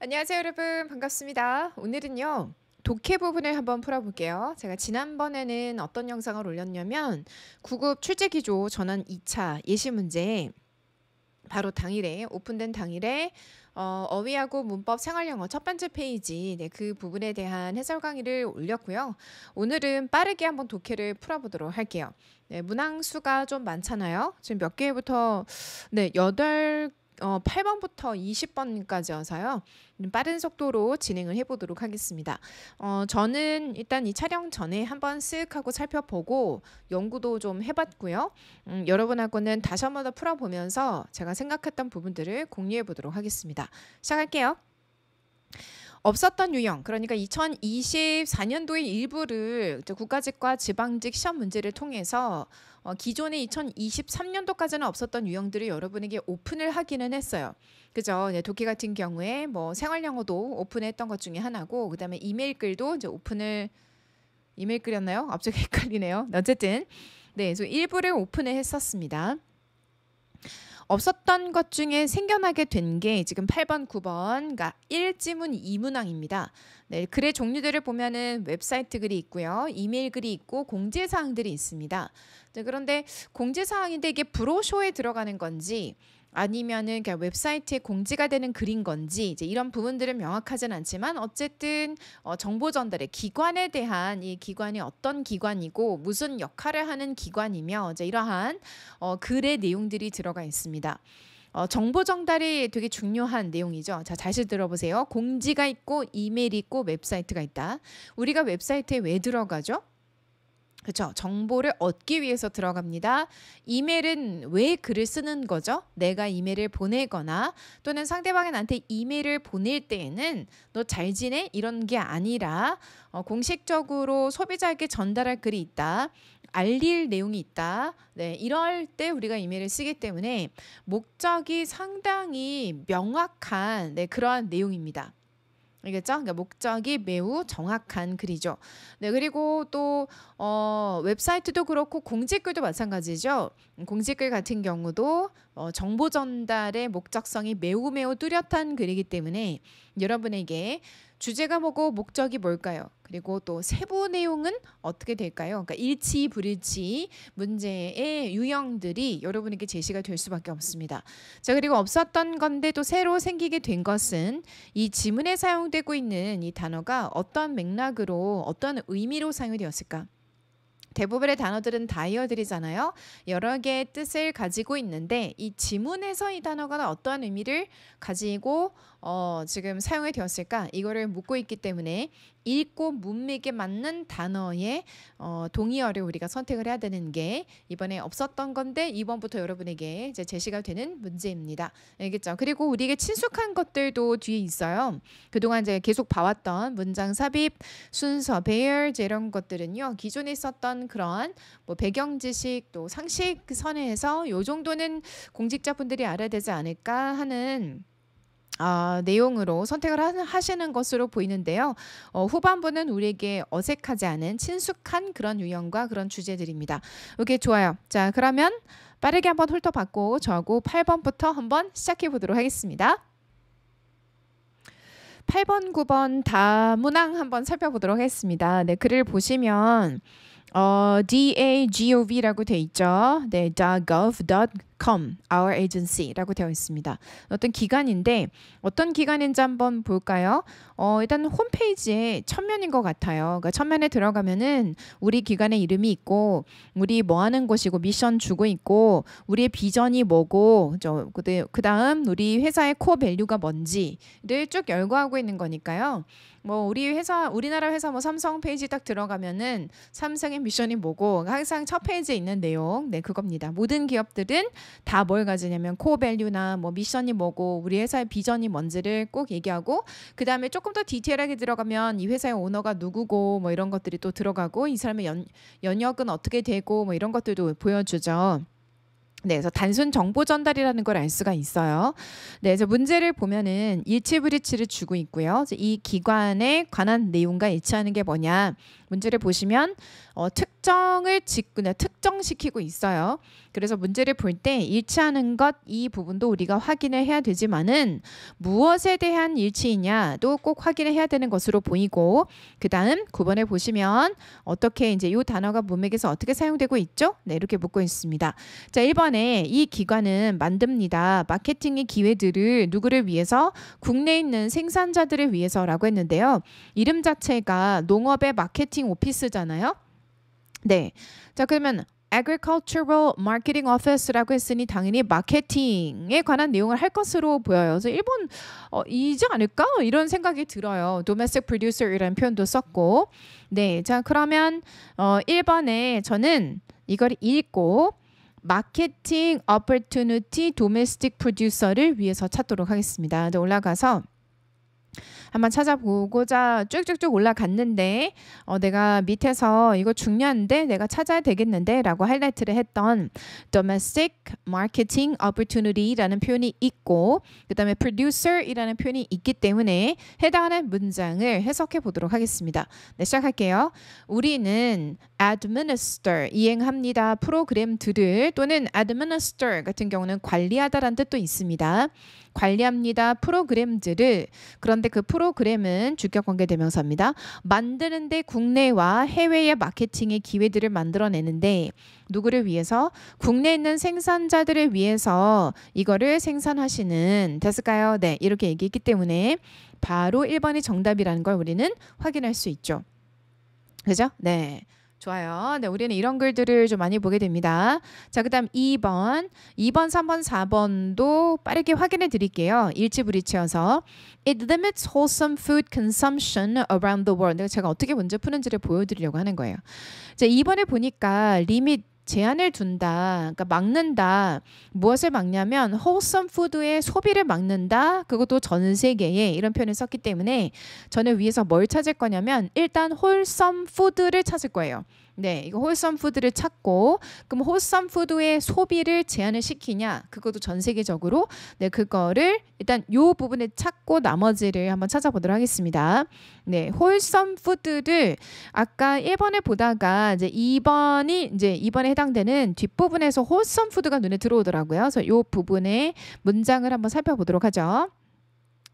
안녕하세요, 여러분. 반갑습니다. 오늘은요. 독해 부분을 한번 풀어볼게요. 제가 지난번에는 어떤 영상을 올렸냐면 구급 출제기조 전환 2차 예시 문제 바로 당일에 오픈된 당일에 어, 어휘하고 문법 생활영어 첫 번째 페이지 네, 그 부분에 대한 해설 강의를 올렸고요. 오늘은 빠르게 한번 독해를 풀어보도록 할게요. 네, 문항수가 좀 많잖아요. 지금 몇 개부터 네, 8 어, 8번부터 20번까지여서요. 빠른 속도로 진행을 해보도록 하겠습니다. 어, 저는 일단 이 촬영 전에 한번 쓱 하고 살펴보고 연구도 좀 해봤고요. 음, 여러분하고는 다시 한번더 풀어보면서 제가 생각했던 부분들을 공유해 보도록 하겠습니다. 시작할게요. 없었던 유형, 그러니까 2024년도의 일부를 국가직과 지방직 시험 문제를 통해서 어, 기존에 2023년도까지는 없었던 유형들을 여러분에게 오픈을 하기는 했어요. 그죠? 네, 도끼 같은 경우에 뭐 생활 영어도 오픈했던 것 중에 하나고 그다음에 이메일 글도 이제 오픈을 이메일 글이었나요? 갑자기 헷갈리네요. 어쨌든 네, 그래서 일부를 오픈을 했었습니다. 없었던 것 중에 생겨나게 된 게 지금 8번, 9번, 그러니까 1지문 2문항입니다. 네, 글의 종류들을 보면은 웹사이트 글이 있고요. 이메일 글이 있고 공지 사항들이 있습니다. 네, 그런데 공지 사항인데 이게 브로쇼에 들어가는 건지 아니면은 그냥 그러니까 웹사이트에 공지가 되는 글인 건지 이제 이런 부분들은 명확하진 않지만 어쨌든 어, 정보 전달의 기관에 대한 이 기관이 어떤 기관이고 무슨 역할을 하는 기관이며 이제 이러한 어, 글의 내용들이 들어가 있습니다. 어, 정보 정달이 되게 중요한 내용이죠. 자, 다시 들어보세요. 공지가 있고 이메일 있고 웹사이트가 있다. 우리가 웹사이트에 왜 들어가죠? 그렇죠. 정보를 얻기 위해서 들어갑니다. 이메일은 왜 글을 쓰는 거죠? 내가 이메일을 보내거나 또는 상대방이 나한테 이메일을 보낼 때에는 너 잘 지내? 이런 게 아니라 어, 공식적으로 소비자에게 전달할 글이 있다. 알릴 내용이 있다. 네, 이럴 때 우리가 이메일을 쓰기 때문에 목적이 상당히 명확한 네, 그러한 내용입니다. 알겠죠? 그러니까 목적이 매우 정확한 글이죠. 네, 그리고 또 어, 웹사이트도 그렇고 공지글도 마찬가지죠. 공지글 같은 경우도 어, 정보 전달의 목적성이 매우 매우 뚜렷한 글이기 때문에 여러분에게 주제가 뭐고 목적이 뭘까요? 그리고 또 세부 내용은 어떻게 될까요? 그러니까 일치 불일치 문제의 유형들이 여러분에게 제시가 될 수밖에 없습니다. 자 그리고 없었던 건데 또 새로 생기게 된 것은 이 지문에 사용되고 있는 이 단어가 어떤 맥락으로 어떤 의미로 사용 되었을까? 대부분의 단어들은 다이어들이잖아요. 여러 개의 뜻을 가지고 있는데 이 지문에서 이 단어가 어떠한 의미를 가지고 어, 지금 사용이 되었을까? 이거를 묻고 있기 때문에 읽고 문맥에 맞는 단어의 어, 동의어를 우리가 선택을 해야 되는 게 이번에 없었던 건데 이번부터 여러분에게 이제 제시가 되는 문제입니다. 알겠죠? 그리고 우리에게 친숙한 것들도 뒤에 있어요. 그동안 이제 계속 봐왔던 문장 삽입, 순서, 배열 이런 것들은요. 기존에 있었던 그런 뭐 배경 지식 또 상식 선에서 요 정도는 공직자분들이 알아야 되지 않을까 하는 아, 내용으로 선택을 하시는 것으로 보이는데요. 어, 후반부는 우리에게 어색하지 않은 친숙한 그런 유형과 그런 주제들입니다. 오케이, 좋아요. 자, 그러면 빠르게 한번 훑어봤고 저하고 8번부터 한번 시작해 보도록 하겠습니다. 8번, 9번 다문항 한번 살펴보도록 하겠습니다. 네, 글을 보시면 어, dagov라고 돼 있죠. 네, .gov. c o m our agency라고 되어 있습니다. 어떤 기관인데 어떤 기관인지 한번 볼까요? 어, 일단 홈페이지에 천면인 것 같아요. 그러니까 천면에 들어가면은 우리 기관의 이름이 있고 우리 뭐 하는 곳이고 미션 주고 있고 우리의 비전이 뭐고 그 다음 우리 회사의 코어 밸류가 뭔지를 쭉 열거하고 있는 거니까요. 뭐 우리 회사 우리나라 회사 뭐 삼성 페이지 딱 들어가면은 삼성의 미션이 뭐고 항상 첫 페이지에 있는 내용 네 그겁니다. 모든 기업들은 다뭘 가지냐면 코어 밸류나 뭐 미션이 뭐고 우리 회사의 비전이 뭔지를 꼭 얘기하고 그다음에 조금 더 디테일하게 들어가면 이 회사의 오너가 누구고 뭐 이런 것들이 또 들어가고 이 사람의 연, 연역은 어떻게 되고 뭐 이런 것들도 보여주죠. 네, 그래서 단순 정보 전달이라는 걸 알 수가 있어요. 네, 그래서 문제를 보면은 일치 브리치를 주고 있고요. 이 기관에 관한 내용과 일치하는 게 뭐냐? 문제를 보시면 어, 특정을 직근에 네, 특정시키고 있어요. 그래서 문제를 볼 때 일치하는 것 이 부분도 우리가 확인을 해야 되지만은 무엇에 대한 일치이냐도 꼭 확인을 해야 되는 것으로 보이고 그 다음 9번에 보시면 어떻게 이제 이 단어가 문맥에서 어떻게 사용되고 있죠? 네 이렇게 묻고 있습니다. 자 1번에 이 기관은 만듭니다. 마케팅의 기회들을 누구를 위해서 국내에 있는 생산자들을 위해서라고 했는데요. 이름 자체가 농업의 마케팅 마케팅 오피스잖아요. 네. 자, 그러면 Agricultural Marketing Office라고 했으니 당연히 마케팅에 관한 내용을 할 것으로 보여요. 그래서 일본 어, 이지 않을까 이런 생각이 들어요. Domestic Producer 이라는 표현도 썼고, 네, 자 그러면 어, 1번에 저는 이걸 읽고 마케팅 opportunity domestic producer를 위해서 찾도록 하겠습니다. 올라가서 한번 찾아보고자 쭉쭉쭉 올라갔는데 어, 내가 밑에서 이거 중요한데 내가 찾아야 되겠는데 라고 하이라이트를 했던 domestic marketing opportunity라는 표현이 있고 그 다음에 producer이라는 표현이 있기 때문에 해당하는 문장을 해석해 보도록 하겠습니다. 네, 시작할게요. 우리는 administer 이행합니다. 프로그램들을 또는 administer 같은 경우는 관리하다라는 뜻도 있습니다. 관리합니다. 프로그램들을 그런데 그 프로 프로그램은 주격 관계 대명사입니다. 만드는데 국내와 해외의 마케팅의 기회들을 만들어내는데 누구를 위해서? 국내에 있는 생산자들을 위해서 이거를 생산하시는 됐을까요? 네, 이렇게 얘기했기 때문에 바로 1번이 정답이라는 걸 우리는 확인할 수 있죠. 그죠? 네. 좋아요. 네, 우리는 이런 글들을 좀 많이 보게 됩니다. 자, 그 다음 2번, 2번, 3번, 4번도 빠르게 확인해 드릴게요. 일치부리치여서 It limits wholesome food consumption around the world. 제가 어떻게 문제 푸는지를 보여드리려고 하는 거예요. 자, 2번에 보니까 limit 제한을 둔다. 그러니까 막는다. 무엇을 막냐면 w 썸푸드의 소비를 막는다. 그것도 전 세계에 이런 표현을 썼기 때문에 저는 위에서 뭘 찾을 거냐면 일단 홀썸 푸드를 찾을 거예요. 네, 이거 홀썸 푸드를 찾고 그럼 홀썸 푸드의 소비를 제한을 시키냐? 그것도 전 세계적으로 네, 그거를 일단 요부분에 찾고 나머지를 한번 찾아보도록 하겠습니다. 네, 홀썸 푸드를 아까 1번을 보다가 이제 2번이 이제 2번에 해당되는 뒷부분에서 홀썸 푸드가 눈에 들어오더라고요. 그래서 요 부분의 문장을 한번 살펴보도록 하죠.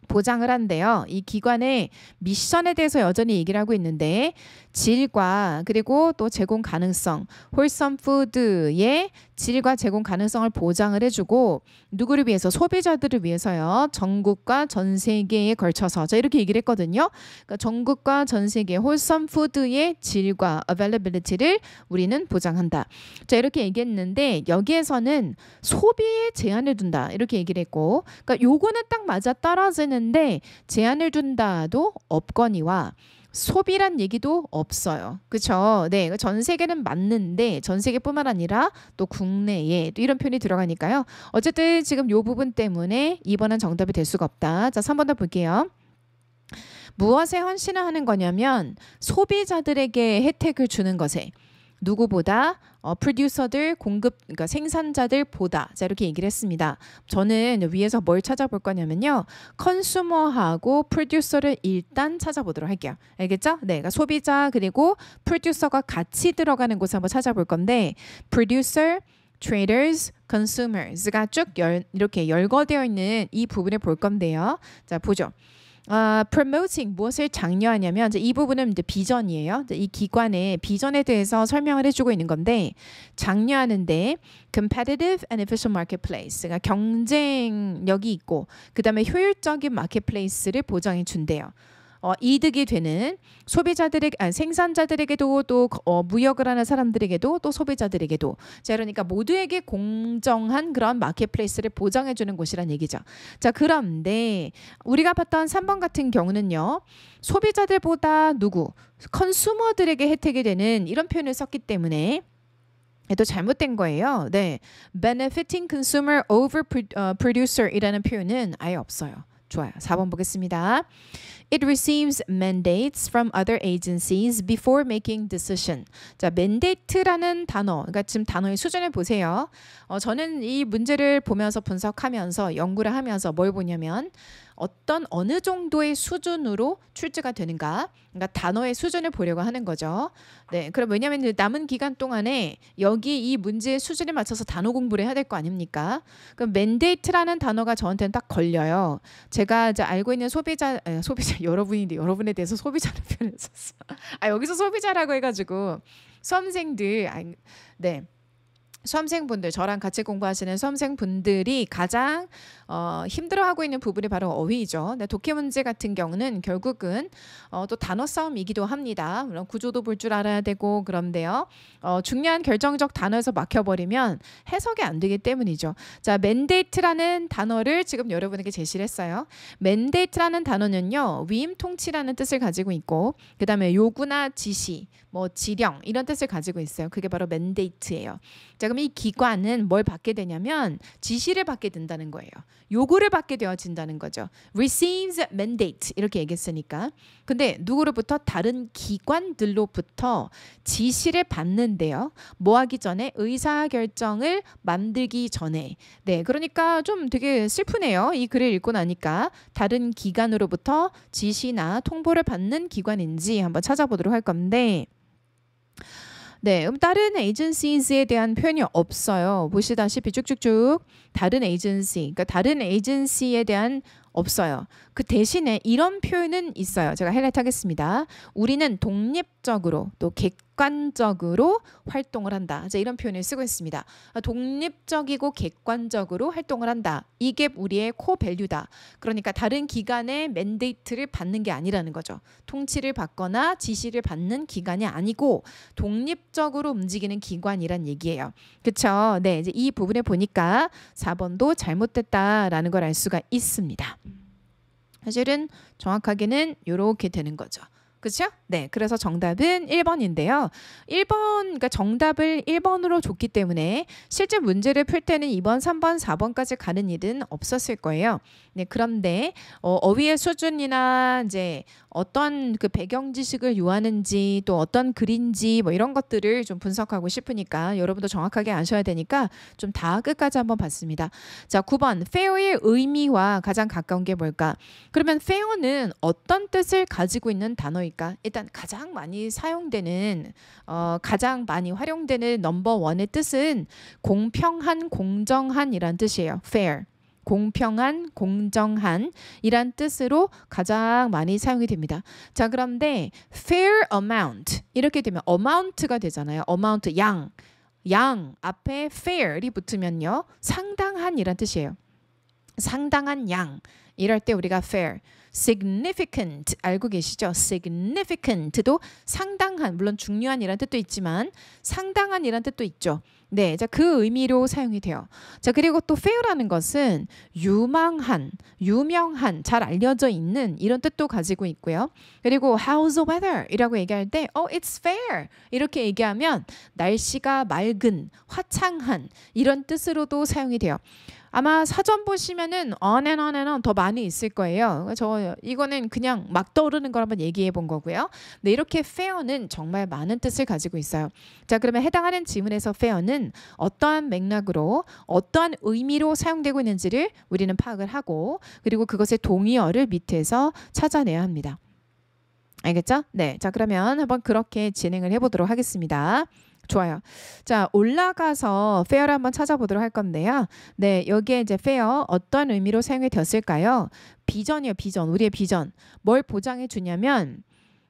보장을 한대요. 이 기관의 미션에 대해서 여전히 얘기를 하고 있는데 질과 그리고 또 제공 가능성, 홀 h o 드의 질과 제공 가능성을 보장을 해주고 누구를 위해서 소비자들을 위해서요. 전국과 전 세계에 걸쳐서 자 이렇게 얘기를 했거든요. 그러니까 전국과 전 세계 홀 h o 드의 질과 availability를 우리는 보장한다. 자 이렇게 얘기했는데 여기에서는 소비에 제한을 둔다 이렇게 얘기를 했고, 그러니까 요거는 딱 맞아 떨어지는데 제한을 둔다도 없거니와 소비란 얘기도 없어요. 그렇죠? 네, 전 세계는 맞는데 전 세계뿐만 아니라 또 국내에 또 이런 표현이 들어가니까요. 어쨌든 지금 요 부분 때문에 2번은 정답이 될 수가 없다. 자, 3번 더 볼게요. 무엇에 헌신을 하는 거냐면 소비자들에게 혜택을 주는 것에 누구보다 어, 프로듀서들, 공급, 그러니까 생산자들보다 자 이렇게 얘기를 했습니다. 저는 위에서 뭘 찾아볼 거냐면요, 컨슈머하고 프로듀서를 일단 찾아보도록 할게요. 알겠죠? 네, 그러니까 소비자 그리고 프로듀서가 같이 들어가는 곳을 한번 찾아볼 건데, 프로듀서 traders, consumers가 쭉 열, 이렇게 열거되어 있는 이 부분을 볼 건데요. 자, 보죠. 아, promoting 무엇을 장려하냐면 이 부분은 이제 비전이에요. 이 기관의 비전에 대해서 설명을 해주고 있는 건데 장려하는데 competitive and efficient marketplace 그러니까 경쟁력이 있고 그 다음에 효율적인 마켓플레이스를 보장해 준대요. 어, 이득이 되는 소비자들에게 아, 생산자들에게도 또 어, 무역을 하는 사람들에게도 또 소비자들에게도 자 그러니까 모두에게 공정한 그런 마켓플레이스를 보장해 주는 곳이란 얘기죠. 자 그런데 우리가 봤던 3번 같은 경우는요. 소비자들보다 누구 컨슈머들에게 혜택이 되는 이런 표현을 썼기 때문에 또 잘못된 거예요. 네, benefiting consumer over 어, producer이라는 표현은 아예 없어요. 좋아요. 4번 보겠습니다. It receives mandates from other agencies before making decision. 자, mandate라는 단어, 그러니까 지금 단어의 수준을 보세요. 어, 저는 이 문제를 보면서 분석하면서 연구를 하면서 뭘 보냐면 어떤 어느 정도의 수준으로 출제가 되는가, 그러니까 단어의 수준을 보려고 하는 거죠. 네, 그럼 왜냐하면 남은 기간 동안에 여기 이 문제의 수준에 맞춰서 단어 공부를 해야 될 거 아닙니까? 그럼 m a 이트라는 단어가 저한테는 딱 걸려요. 제가 이제 알고 있는 소비자 에, 소비자 여러분인데 여러분에 대해서 소비자를 표현했었어. 아 여기서 소비자라고 해가지고 수험생들 아, 네. 수험생분들 저랑 같이 공부하시는 수험생분들이 가장 어, 힘들어하고 있는 부분이 바로 어휘죠. 근데 독해 문제 같은 경우는 결국은 어, 또 단어 싸움이기도 합니다. 물론 구조도 볼 줄 알아야 되고 그런데요. 어, 중요한 결정적 단어에서 막혀버리면 해석이 안 되기 때문이죠. 자, 맨데이트라는 단어를 지금 여러분에게 제시를 했어요. 멘데이트라는 단어는요. 위임 통치라는 뜻을 가지고 있고 그 다음에 요구나 지시 뭐 지령 이런 뜻을 가지고 있어요. 그게 바로 mandate예요. 자, 그럼 이 기관은 뭘 받게 되냐면 지시를 받게 된다는 거예요. 요구를 받게 되어진다는 거죠. receives mandate 이렇게 얘기했으니까. 근데 누구로부터 다른 기관들로부터 지시를 받는데요. 뭐 하기 전에 의사 결정을 만들기 전에 네, 그러니까 좀 되게 슬프네요. 이 글을 읽고 나니까 다른 기관으로부터 지시나 통보를 받는 기관인지 한번 찾아보도록 할 건데 네, 그럼 다른 에이전시즈에 대한 표현이 없어요. 보시다시피 쭉쭉쭉 다른 에이전시, 그러니까 다른 에이전시에 대한 없어요. 그 대신에 이런 표현은 있어요. 제가 헬렛 하겠습니다. 우리는 독립적으로 또 객관적으로 활동을 한다. 이제 이런 표현을 쓰고 있습니다. 아, 독립적이고 객관적으로 활동을 한다. 이게 우리의 코 밸류다. 그러니까 다른 기관의 맨데이트를 받는 게 아니라는 거죠. 통치를 받거나 지시를 받는 기관이 아니고 독립적으로 움직이는 기관이란 얘기예요. 그렇죠? 네, 이제 이 부분에 보니까 4번도 잘못됐다라는 걸 알 수가 있습니다. 사실은 정확하게는 이렇게 되는 거죠. 그렇죠? 네. 그래서 정답은 1번인데요. 1번 그러니까 정답을 1번으로 줬기 때문에 실제 문제를 풀 때는 2번, 3번, 4번까지 가는 일은 없었을 거예요. 네. 그런데 어, 어휘의 수준이나 이제 어떤 그 배경 지식을 요하는지 또 어떤 글인지 뭐 이런 것들을 좀 분석하고 싶으니까 여러분도 정확하게 아셔야 되니까 좀 다 끝까지 한번 봤습니다. 자, 9번 fair의 의미와 가장 가까운 게 뭘까? 그러면 fair는 어떤 뜻을 가지고 있는 단어일까? 일단 가장 많이 사용되는 어, 가장 많이 활용되는 넘버 원의 뜻은 공평한, 공정한이란 뜻이에요. fair. 공평한, 공정한 이란 뜻으로 가장 많이 사용이 됩니다. 자, 그런데 fair amount 이렇게 되면 amount가 되잖아요. amount 양. 양 앞에 fair이 붙으면요. 상당한 이란 뜻이에요. 상당한 양. 이럴 때 우리가 fair, significant 알고 계시죠? significant도 상당한 물론 중요한이란 뜻도 있지만 상당한이란 뜻도 있죠. 네, 자, 그 의미로 사용이 돼요. 자, 그리고 또 fair라는 것은 유망한, 유명한, 잘 알려져 있는 이런 뜻도 가지고 있고요. 그리고 how's the weather? 이라고 얘기할 때, oh, it's fair. 이렇게 얘기하면 날씨가 맑은, 화창한 이런 뜻으로도 사용이 돼요. 아마 사전 보시면은 on and on and on 더 많이 있을 거예요. 저 이거는 그냥 막 떠오르는 걸 한번 얘기해 본 거고요. 네, 이렇게 fair는 정말 많은 뜻을 가지고 있어요. 자, 그러면 해당하는 지문에서 fair는 어떠한 맥락으로 어떠한 의미로 사용되고 있는지를 우리는 파악을 하고 그리고 그것의 동의어를 밑에서 찾아내야 합니다. 알겠죠? 네. 자, 그러면 한번 그렇게 진행을 해 보도록 하겠습니다. 좋아요. 자, 올라가서 페어를 한번 찾아보도록 할 건데요. 네, 여기에 이제 페어 어떤 의미로 사용이 되었을까요? 비전이요, 비전. 우리의 비전. 뭘 보장해 주냐면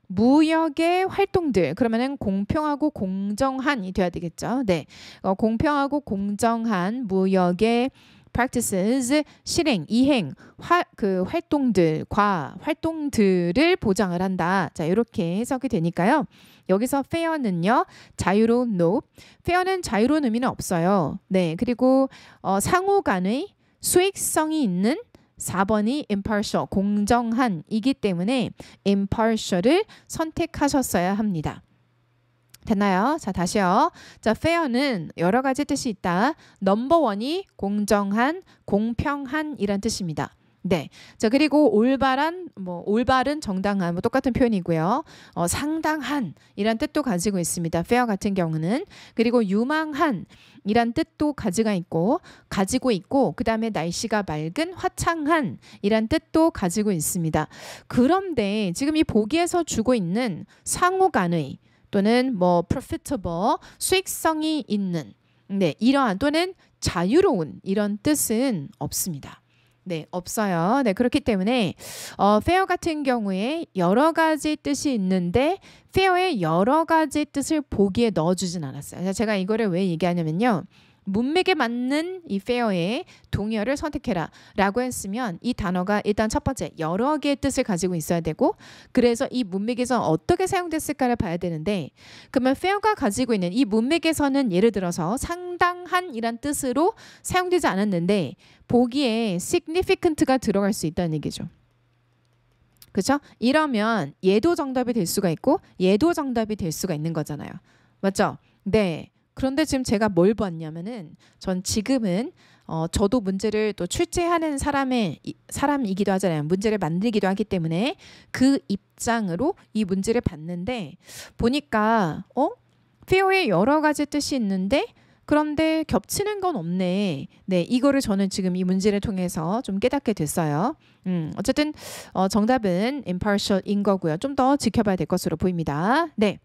무역의 활동들 그러면은 공평하고 공정한이 돼야 되겠죠. 네, 어, 공평하고 공정한 무역의 practices 실행, 이행, 화, 그 활동들과 활동들을 보장을 한다. 자, 이렇게 해석이 되니까요. 여기서 fair는요. 자유로운 no. fair는 자유로운 의미는 없어요. 네. 그리고 어, 상호 간의 수익성이 있는 4번이 impartial, 공정한이기 때문에 impartial을 선택하셨어야 합니다. 됐나요? 자, 다시요. 자, fair는 여러 가지 뜻이 있다. 넘버원이 공정한, 공평한 이란 뜻입니다. 네. 자, 그리고 올바란, 뭐, 올바른, 정당한, 뭐, 똑같은 표현이고요. 어, 상당한, 이란 뜻도 가지고 있습니다. fair 같은 경우는. 그리고 유망한, 이란 뜻도 가지가 있고, 가지고 있고, 그 다음에 날씨가 맑은, 화창한, 이란 뜻도 가지고 있습니다. 그런데 지금 이 보기에서 주고 있는 상호간의, 또는 뭐 profitable 수익성이 있는 네, 이러한 또는 자유로운 이런 뜻은 없습니다. 네, 없어요. 네, 그렇기 때문에 어, fair 같은 경우에 여러 가지 뜻이 있는데 fair의 여러 가지 뜻을 보기에 넣어주진 않았어요. 제가 이거를 왜 얘기하냐면요. 문맥에 맞는 이 페어의 동요를 선택해라 라고 했으면 이 단어가 일단 첫 번째 여러 개의 뜻을 가지고 있어야 되고 그래서 이 문맥에서 어떻게 사용됐을까를 봐야 되는데 그러면 페어가 가지고 있는 이 문맥에서는 예를 들어서 상당한 이란 뜻으로 사용되지 않았는데 보기에 significant가 들어갈 수 있다는 얘기죠. 그렇죠? 이러면 얘도 정답이 될 수가 있고 얘도 정답이 될 수가 있는 거잖아요. 맞죠? 네. 그런데 지금 제가 뭘 봤냐면은 전 지금은 어, 저도 문제를 또 출제하는 사람의 사람이기도 하잖아요. 문제를 만들기도 하기 때문에 그 입장으로 이 문제를 봤는데 보니까 어페어의 여러 가지 뜻이 있는데 그런데 겹치는 건 없네. 네, 이거를 저는 지금 이 문제를 통해서 좀 깨닫게 됐어요. 음, 어쨌든 어, 정답은 impartial인 거고요. 좀 더 지켜봐야 될 것으로 보입니다. 네.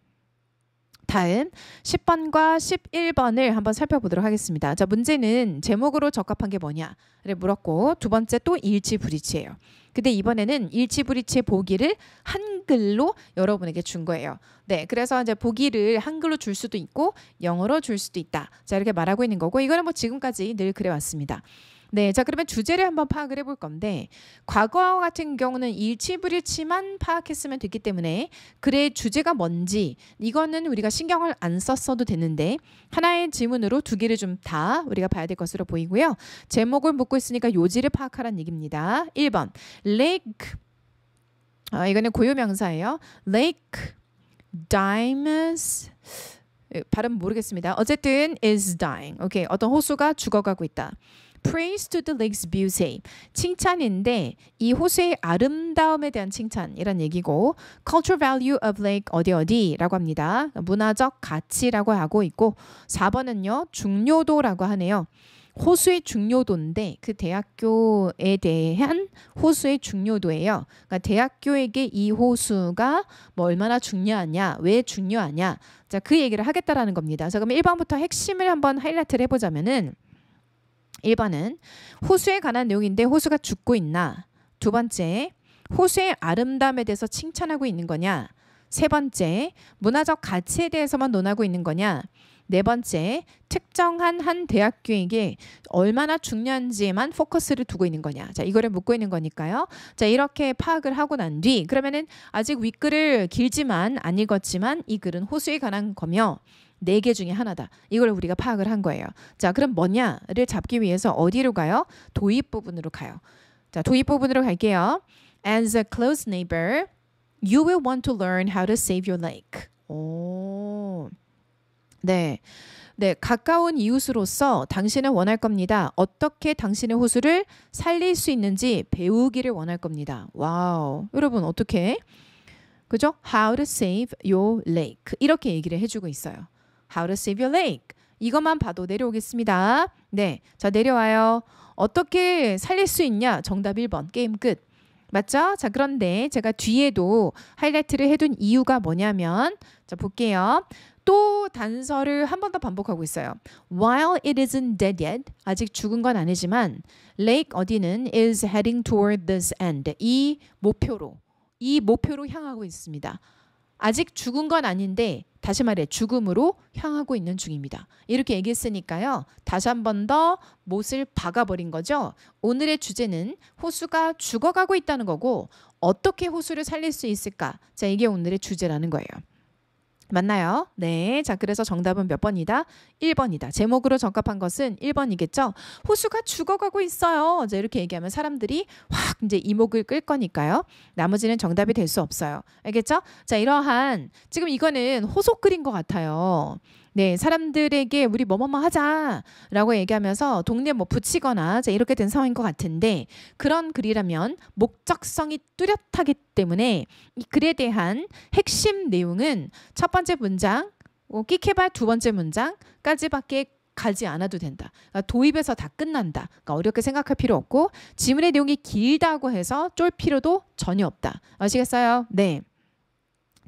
같은 10번과 11번을 한번 살펴보도록 하겠습니다. 자, 문제는 제목으로 적합한 게 뭐냐를 물었고 두 번째 또 일치 불일치예요. 근데 이번에는 일치 불일치의 보기를 한글로 여러분에게 준 거예요. 네, 그래서 이제 보기를 한글로 줄 수도 있고 영어로 줄 수도 있다. 자, 이렇게 말하고 있는 거고 이거는 뭐 지금까지 늘 그래왔습니다. 네, 자 그러면 주제를 한번 파악을 해볼 건데 과거 와 같은 경우는 일치불일치만 파악했으면 됐기 때문에 글의 주제가 뭔지 이거는 우리가 신경을 안 썼어도 되는데 하나의 지문으로 두 개를 좀 다 우리가 봐야 될 것으로 보이고요. 제목을 묻고 있으니까 요지를 파악하라는 얘기입니다. 1번 lake 아, 이거는 고유명사예요. lake diamonds 예, 발음 모르겠습니다. 어쨌든 is dying. 오케이. 어떤 호수가 죽어가고 있다. praise to the lake's beauty. 칭찬인데 이 호수의 아름다움에 대한 칭찬 이런 얘기고 cultural value of lake 어디 어디라고 합니다. 문화적 가치라고 하고 있고 4번은요. 중요도라고 하네요. 호수의 중요도인데 그 대학교에 대한 호수의 중요도예요. 그러니까 대학교에게 이 호수가 뭐 얼마나 중요하냐, 왜 중요하냐. 자, 그 얘기를 하겠다라는 겁니다. 그래서 그럼 1번부터 핵심을 한번 하이라이트를 해보자면은 1번은 호수에 관한 내용인데 호수가 죽고 있나? 두 번째, 호수의 아름다움에 대해서 칭찬하고 있는 거냐? 세 번째, 문화적 가치에 대해서만 논하고 있는 거냐? 네 번째, 특정한 한 대학교에게 얼마나 중요한지에만 포커스를 두고 있는 거냐. 자, 이거를 묻고 있는 거니까요. 자, 이렇게 파악을 하고 난 뒤, 그러면은 아직 윗글을 길지만 안 읽었지만 이 글은 호수에 관한 거며, 네개 중에 하나다. 이걸 우리가 파악을 한 거예요. 자, 그럼 뭐냐를 잡기 위해서 어디로 가요? 도입 부분으로 가요. 자, 도입 부분으로 갈게요. As a close neighbor, you will want to learn how to save your lake. 오. 네. 네, 가까운 이웃으로서 당신은 원할 겁니다. 어떻게 당신의 호수를 살릴 수 있는지 배우기를 원할 겁니다. 와우. 여러분, 어떻게? 그죠? How to save your lake. 이렇게 얘기를 해주고 있어요. How to save your lake. 이것만 봐도 내려오겠습니다. 네. 자, 내려와요. 어떻게 살릴 수 있냐? 정답 1번. 게임 끝. 맞죠? 자, 그런데 제가 뒤에도 하이라이트를 해둔 이유가 뭐냐면, 자, 볼게요. 또 단서를 한 번 더 반복하고 있어요. While it isn't dead yet, 아직 죽은 건 아니지만, lake 어디는 is heading toward this end. 이 목표로, 이 목표로 향하고 있습니다. 아직 죽은 건 아닌데, 다시 말해 죽음으로 향하고 있는 중입니다. 이렇게 얘기했으니까요. 다시 한 번 더 못을 박아버린 거죠. 오늘의 주제는 호수가 죽어가고 있다는 거고 어떻게 호수를 살릴 수 있을까? 자, 이게 오늘의 주제라는 거예요. 맞나요? 네. 자, 그래서 정답은 몇 번이다? 1번이다. 제목으로 적합한 것은 1번이겠죠? 호수가 죽어가고 있어요. 이제 이렇게 얘기하면 사람들이 확 이제 이목을 끌 거니까요. 나머지는 정답이 될 수 없어요. 알겠죠? 자, 이러한, 지금 이거는 호소글인 것 같아요. 네, 사람들에게 우리 뭐뭐뭐 하자라고 얘기하면서 동네 뭐 붙이거나 이렇게 된 상황인 것 같은데 그런 글이라면 목적성이 뚜렷하기 때문에 이 글에 대한 핵심 내용은 첫 번째 문장, 어, 끼케발 두 번째 문장까지밖에 가지 않아도 된다. 그러니까 도입에서 다 끝난다. 그러니까 어렵게 생각할 필요 없고 지문의 내용이 길다고 해서 쫄 필요도 전혀 없다. 아시겠어요? 네.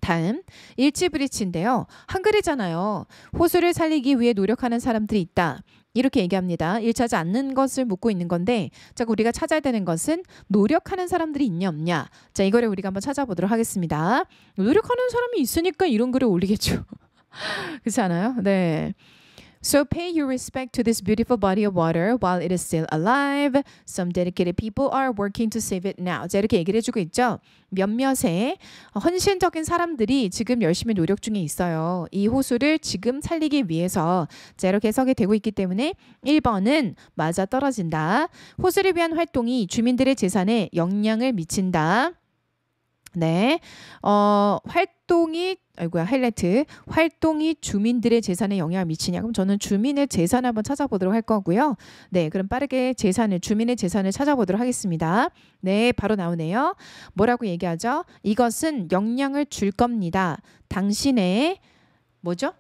다음 일치 브릿지인데요 한글이잖아요. 호수를 살리기 위해 노력하는 사람들이 있다. 이렇게 얘기합니다. 일치하지 않는 것을 묻고 있는 건데 자 우리가 찾아야 되는 것은 노력하는 사람들이 있냐 없냐. 자 이거를 우리가 한번 찾아보도록 하겠습니다. 노력하는 사람이 있으니까 이런 글을 올리겠죠. 그렇지 않아요? 네. So pay your respect to this beautiful body of water while it is still alive. Some dedicated people are working to save it now. 자, 이렇게 얘기를 해주고 있죠. 몇몇의 헌신적인 사람들이 지금 열심히 노력 중에 있어요. 이 호수를 지금 살리기 위해서. 자, 이렇게 해석이 되고 있기 때문에 1번은 맞아 떨어진다. 호수를 위한 활동이 주민들의 재산에 영향을 미친다. 네. 어, 활동이 아이고야 하이라이트 활동이 주민들의 재산에 영향을 미치냐 그럼 저는 주민의 재산 한번 찾아보도록 할 거고요 네 그럼 빠르게 재산을 주민의 재산을 찾아보도록 하겠습니다 네 바로 나오네요 뭐라고 얘기하죠 이것은 영향을 줄 겁니다 당신의 뭐죠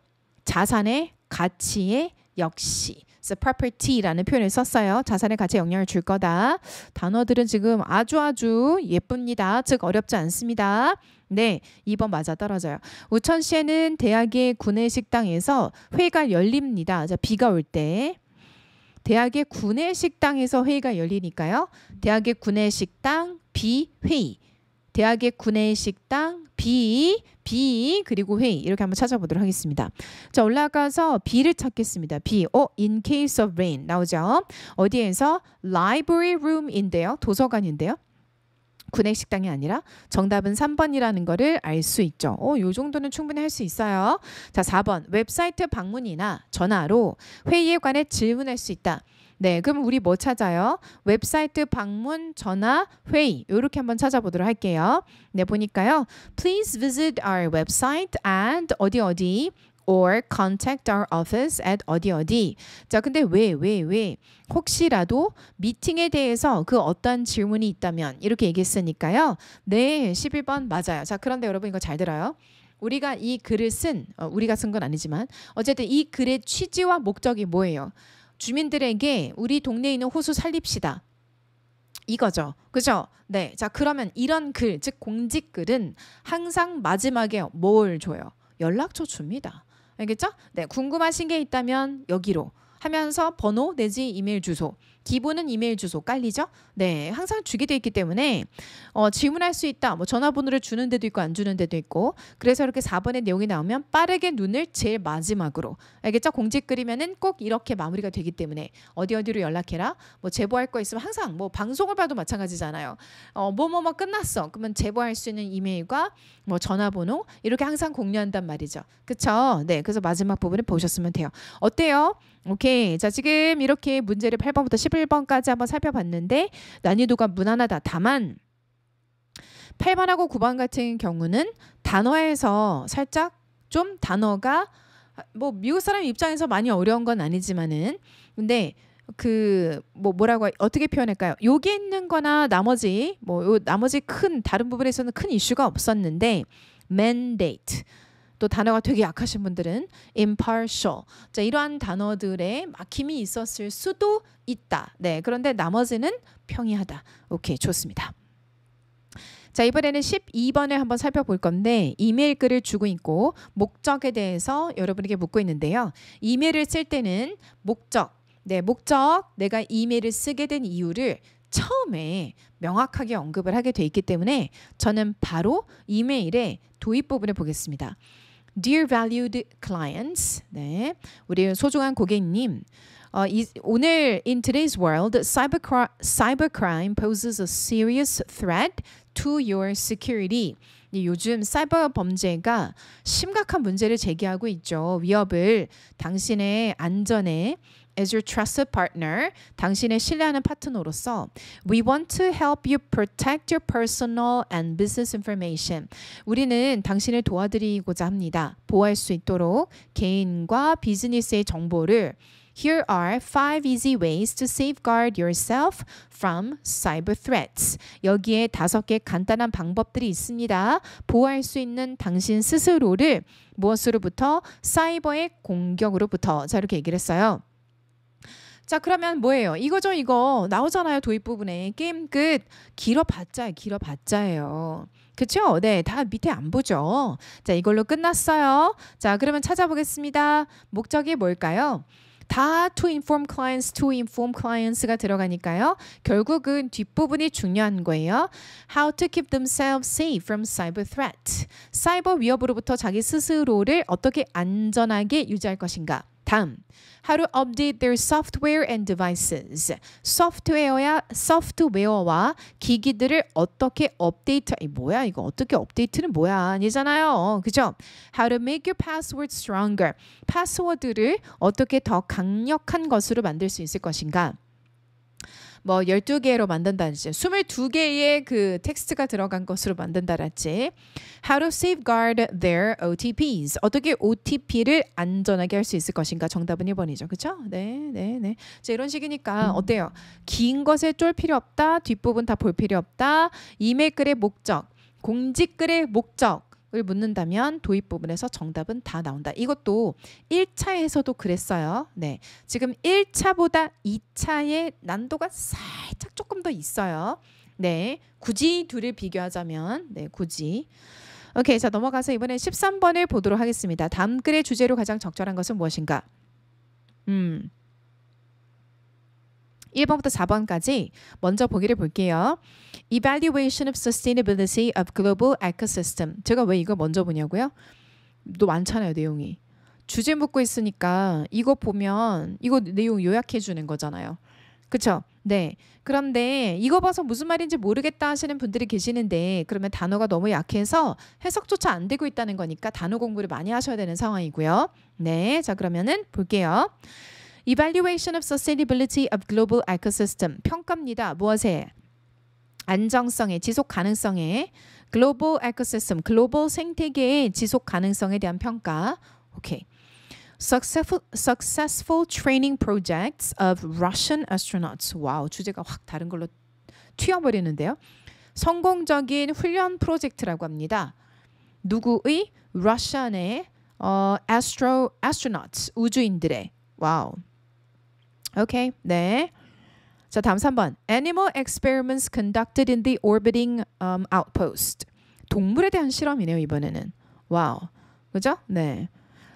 자산의 가치에 역시 그래서 property라는 표현을 썼어요. 자산에 가치 영향을 줄 거다. 단어들은 지금 아주 아주 예쁩니다. 즉 어렵지 않습니다. 네, 2번 맞아 떨어져요. 우천 시에는 대학의 구내식당에서 회가 열립니다. 자, 비가 올 때. 대학의 구내식당에서 회의가 열리니까요. 대학의 구내식당 비회의. 대학의 구내 식당, B, B 그리고 회의 이렇게 한번 찾아보도록 하겠습니다. 자 올라가서 B를 찾겠습니다. B, 어, in case of rain 나오죠. 어디에서 library room인데요, 도서관인데요. 구내식당이 아니라 정답은 3번이라는 거를 알 수 있죠. 어, 요 정도는 충분히 할 수 있어요. 자, 4번. 웹사이트 방문이나 전화로 회의에 관해 질문할 수 있다. 네, 그럼 우리 뭐 찾아요? 웹사이트 방문, 전화, 회의 이렇게 한번 찾아보도록 할게요. 네, 보니까요. Please visit our website and 어디 어디 or contact our office at 어디 어디. 자, 근데 왜, 왜, 왜? 혹시라도 미팅에 대해서 그 어떤 질문이 있다면 이렇게 얘기했으니까요. 네, 11번 맞아요. 자, 그런데 여러분 이거 잘 들어요. 우리가 이 글을 쓴, 어, 우리가 쓴 건 아니지만 어쨌든 이 글의 취지와 목적이 뭐예요? 주민들에게 우리 동네에 있는 호수 살립시다. 이거죠. 그죠? 네. 자, 그러면 이런 글, 즉공직 글은 항상 마지막에 뭘 줘요? 연락처 줍니다. 알겠죠? 네. 궁금하신 게 있다면 여기로 하면서 번호 내지 이메일 주소 기본은 이메일 주소 깔리죠? 네, 항상 주게 돼 있기 때문에 어, 질문할 수 있다. 뭐 전화번호를 주는 데도 있고 안 주는 데도 있고. 그래서 이렇게 4번의 내용이 나오면 빠르게 눈을 제일 마지막으로 알겠죠? 공지 끄리면은꼭 이렇게 마무리가 되기 때문에 어디 어디로 연락해라. 뭐 제보할 거 있으면 항상 뭐 방송을 봐도 마찬가지잖아요. 어, 뭐 뭐뭐 뭐, 뭐 끝났어. 그러면 제보할 수 있는 이메일과 뭐 전화번호 이렇게 항상 공유한단 말이죠. 그쵸? 네, 그래서 마지막 부분을 보셨으면 돼요. 어때요? 오케이. 자, 지금 이렇게 문제를 8번부터 11번까지 한번 살펴봤는데 난이도가 무난하다. 다만 8번하고 9번 같은 경우는 단어에서 살짝 좀 단어가 뭐 미국 사람 입장에서 많이 어려운 건 아니지만은 근데 그 뭐 뭐라고 어떻게 표현할까요? 여기 있는 거나 나머지 뭐요 나머지 큰 다른 부분에서는 큰 이슈가 없었는데 mandate 또 단어가 되게 약하신 분들은 impartial. 자, 이러한 단어들의 막힘이 있었을 수도 있다. 네, 그런데 나머지는 평이하다. 오케이, 좋습니다. 자, 이번에는 12번을 한번 살펴볼 건데 이메일 글을 주고 있고 목적에 대해서 여러분에게 묻고 있는데요. 이메일을 쓸 때는 목적, 네, 목적 내가 이메일을 쓰게 된 이유를 처음에 명확하게 언급을 하게 돼 있기 때문에 저는 바로 이메일의 도입 부분을 보겠습니다. Dear valued clients, 네, 우리 소중한 고객님, 어, 이, 오늘 in today's world, cybercrime cyber poses a serious threat to your security. 요즘 사이버 범죄가 심각한 문제를 제기하고 있죠. 위협을 당신의 안전에 as your trusted partner, 당신의 신뢰하는 파트너로서 we want to help you protect your personal and business information. 우리는 당신을 도와드리고자 합니다. 보호할 수 있도록 개인과 비즈니스의 정보를 Here are five easy ways to safeguard yourself from cyber threats. 여기에 다섯 개 간단한 방법들이 있습니다. 보호할 수 있는 당신 스스로를 무엇으로부터 사이버의 공격으로부터 자 이렇게 얘기를 했어요. 자 그러면 뭐예요? 이거죠 이거 나오잖아요 도입 부분에 게임 끝 길어봤자 길어봤자예요. 그쵸? 네, 다 밑에 안 보죠. 자 이걸로 끝났어요. 자 그러면 찾아보겠습니다. 목적이 뭘까요? 다 to inform clients, to inform clients가 들어가니까요. 결국은 뒷부분이 중요한 거예요. How to keep themselves safe from cyber threat. 사이버 위협으로부터 자기 스스로를 어떻게 안전하게 유지할 것인가. 다음. how to update their software and devices. 소프트웨어야 소프트웨어와 기기들을 어떻게 업데이트 이 뭐야 이거 어떻게 업데이트는 뭐야 아니잖아요. 그죠? How to make your password stronger. 파스워드를 어떻게 더 강력한 것으로 만들 수 있을 것인가? 뭐 12개로 만든다든지 22개의 그 텍스트가 들어간 것으로 만든다든지 how to safeguard their OTPs 어떻게 OTP를 안전하게 할 수 있을 것인가 정답은 1번이죠. 그렇죠? 네, 네, 네. 자, 이런 식이니까 음. 어때요? 긴 것에 쫄 필요 없다. 뒷부분 다 볼 필요 없다. 이메일 글의 목적, 공지글의 목적 을 묻는다면 도입 부분에서 정답은 다 나온다. 이것도 1차에서도 그랬어요. 네. 지금 1차보다 2차의 난도가 살짝 조금 더 있어요. 네. 굳이 둘을 비교하자면 네, 굳이 오케이. 자, 넘어가서 이번에 13번을 보도록 하겠습니다. 다음 글의 주제로 가장 적절한 것은 무엇인가? 음. 1번부터 4번까지 먼저 보기를 볼게요. Evaluation of Sustainability of Global Ecosystem. 제가 왜 이걸 먼저 보냐고요? 또 많잖아요, 내용이. 주제 묻고 있으니까 이거 보면 이거 내용 요약해 주는 거잖아요. 그쵸? 네. 그런데 이거 봐서 무슨 말인지 모르겠다 하시는 분들이 계시는데 그러면 단어가 너무 약해서 해석조차 안 되고 있다는 거니까 단어 공부를 많이 하셔야 되는 상황이고요. 네. 자, 그러면은 볼게요. Evaluation of Sustainability of Global Ecosystem 평가입니다. 무엇에? 안정성에 지속 가능성에 글로벌 에코시스템 글로벌 생태계의 지속 가능성에 대한 평가 오케이 Successful, successful training projects of Russian astronauts. 와우, 주제가 확 다른 걸로 튀어버리는데요. 성공적인 훈련 프로젝트라고 합니다. 누구의? 러시안의 어, astro, astronauts, 우주인들의. 와우. 오케이. 네. 자, 다음 3번. Animal experiments conducted in the orbiting um, outpost. 동물에 대한 실험이네요, 이번에는. 와우. 그죠? 네.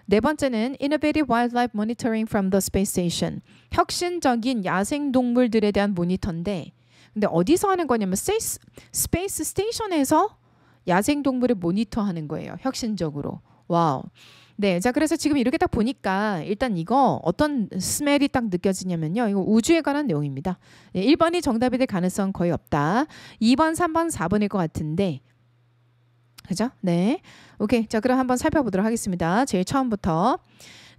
네 번째는 Innovative Wildlife Monitoring from the Space Station. 혁신적인 야생 동물들에 대한 모니터인데 근데 어디서 하는 거냐면 스페이스, 스페이스 스테이션에서 야생 동물을 모니터하는 거예요. 혁신적으로. 와우. 네, 자 그래서 지금 이렇게 딱 보니까 일단 이거 어떤 스멜이 딱 느껴지냐면요. 이거 우주에 관한 내용입니다. 네, 예, 1번이 정답이 될 가능성 거의 없다. 2번, 3번, 4번일 것 같은데 그죠? 네. 오케이. 자, 그럼 한번 살펴보도록 하겠습니다. 제일 처음부터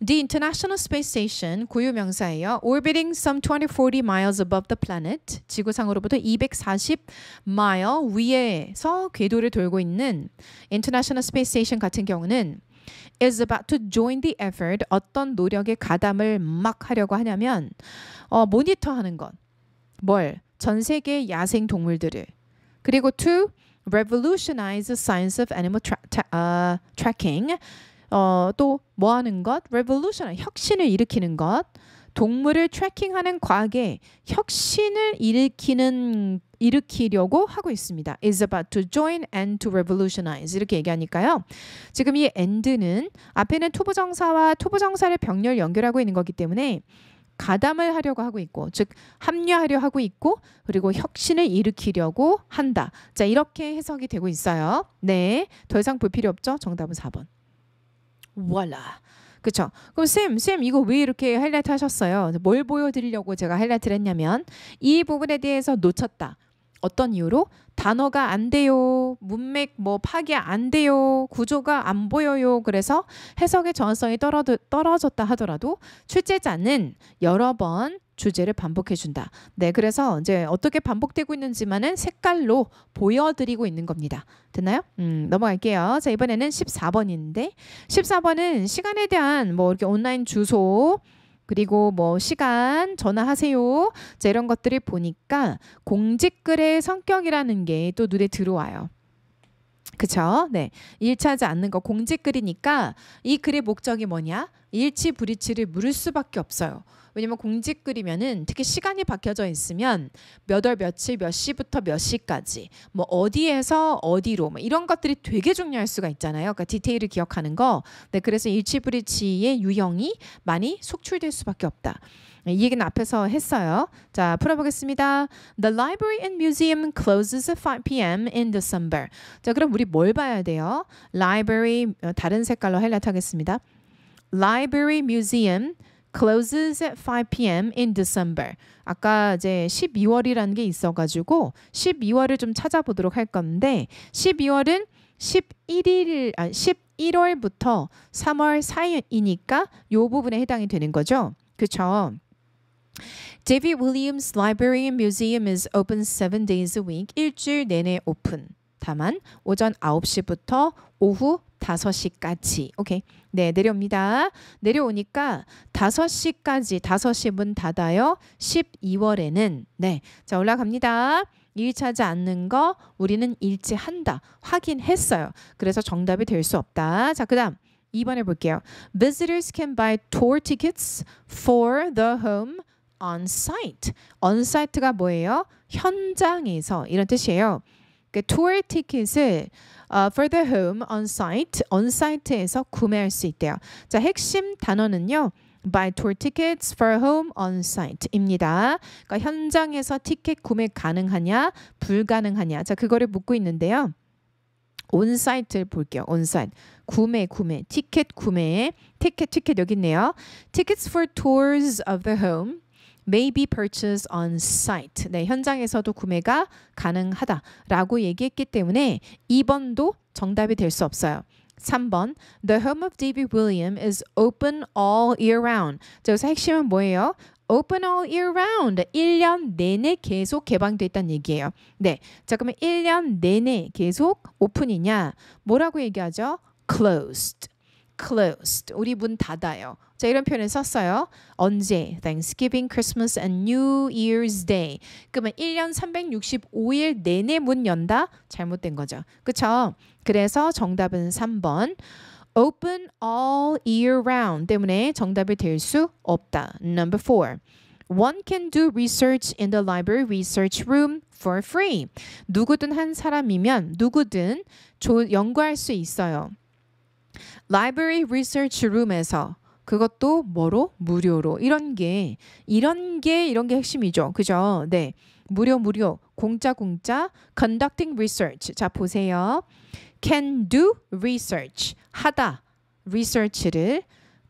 The International Space Station 고유 명사예요. Orbiting some 2040 miles above the planet. 지구상으로부터 240마 i l 위에서 궤도를 돌고 있는 International Space Station 같은 경우는 is about to join the effort 어떤 노력에 가담을 막 하려고 하냐면 어, 모니터하는 것. 뭘? 전 세계 야생 동물들을. 그리고 to revolutionize science of animal tra- tra- uh, tracking 어, 또뭐 하는 것? revolution 혁신을 일으키는 것. 동물을 트래킹하는 과학에 혁신을 일으키는 일으키려고 하고 있습니다. is about to join and to revolutionize 이렇게 얘기하니까요. 지금 이 and는 앞에는 투부정사와 투부정사를 병렬 연결하고 있는 거기 때문에 가담을 하려고 하고 있고 즉 합류하려 하고 있고 그리고 혁신을 일으키려고 한다. 자, 이렇게 해석이 되고 있어요. 네. 더 이상 볼 필요 없죠? 정답은 4번. voilà. 그럼 쌤, 쌤 이거 왜 이렇게 하이라이트 하셨어요? 뭘 보여드리려고 제가 하이라이트를 했냐면 이 부분에 대해서 놓쳤다. 어떤 이유로 단어가 안 돼요. 문맥 뭐파괴안 돼요. 구조가 안 보여요. 그래서 해석의 전성이 떨어드, 떨어졌다 하더라도 출제자는 여러 번 주제를 반복해 준다. 네, 그래서 이제 어떻게 반복되고 있는지만은 색깔로 보여드리고 있는 겁니다. 됐나요? 음, 넘어갈게요. 자, 이번에는 14번인데 14번은 시간에 대한 뭐 이렇게 온라인 주소 그리고 뭐 시간, 전화하세요. 자, 이런 것들을 보니까 공직글의 성격이라는 게 또 눈에 들어와요. 그쵸? 네. 일치하지 않는 거공직글이니까이 글의 목적이 뭐냐? 일치 불일치를 물을 수밖에 없어요. 왜냐면 공직그리면은 특히 시간이 박혀져 있으면 몇월 며칠 몇 시부터 몇 시까지 뭐 어디에서 어디로 뭐 이런 것들이 되게 중요할 수가 있잖아요. 그러니까 디테일을 기억하는 거. 네, 그래서 일치브리치의 유형이 많이 속출될 수밖에 없다. 네, 이 얘기는 앞에서 했어요. 자, 풀어보겠습니다. The library and museum closes at 5 p.m. in December. 자, 그럼 우리 뭘 봐야 돼요? library 어, 다른 색깔로 하이라이트 하겠습니다. library, museum closes at 5 p.m. in December. 아까 이제 12월이라는 게 있어가지고 12월을 좀 찾아보도록 할 건데 12월은 11일, 아, 11월부터 3월 사이이니까 요 부분에 해당이 되는 거죠. 그쵸? David Williams Library and Museum is open seven days a week. 일주일 내내 오픈. 다만 오전 9시부터 오후 5시까지. 오케이. 네, 내려옵니다. 내려오니까 5시까지 5시 문 닫아요. 12월에는 네. 자, 올라갑니다. 일치하지 않는 거 우리는 일치한다. 확인했어요. 그래서 정답이 될 수 없다. 자, 그다음 2번 해볼게요. Visitors can buy tour tickets for the home on site. on site가 뭐예요? 현장에서 이런 뜻이에요. 그 투어 티켓을 uh, for the home on site, on site에서 구매할 수 있대요. 자, 핵심 단어는요. buy tour tickets for home on site입니다. 그러니까 현장에서 티켓 구매 가능하냐, 불가능하냐. 자, 그거를 묻고 있는데요. 온사이트를 볼게요. 온사이트. 구매, 구매. 티켓 구매. 티켓, 티켓 여기 있네요. Tickets for tours of the home. may be purchased on site. 네, 현장에서도 구매가 가능하다라고 얘기했기 때문에 2번도 정답이 될 수 없어요. 3번 The home of D.B. William is open all year round. 자, 여기서 핵심은 뭐예요? open all year round. 1년 내내 계속 개방돼 있다는 얘기예요. 네. 자, 그러면 1년 내내 계속 오픈이냐? 뭐라고 얘기하죠? closed. closed. 우리 문 닫아요. 자, 이런 표현을 썼어요. 언제? Thanksgiving, Christmas and New Year's Day. 그러면 1년 365일 내내 문 연다? 잘못된 거죠. 그쵸? 그래서 정답은 3번. open all year round 때문에 정답이 될 수 없다. Number 4. One can do research in the library research room for free. 누구든 한 사람이면 누구든 조, 연구할 수 있어요. Library research room에서 그것도 뭐로? 무료로. 이런 게, 이런 게, 이런 게 핵심이죠. 그죠? 네. 무료, 무료. 공짜, 공짜. conducting research. 자, 보세요. can do research. 하다. research를.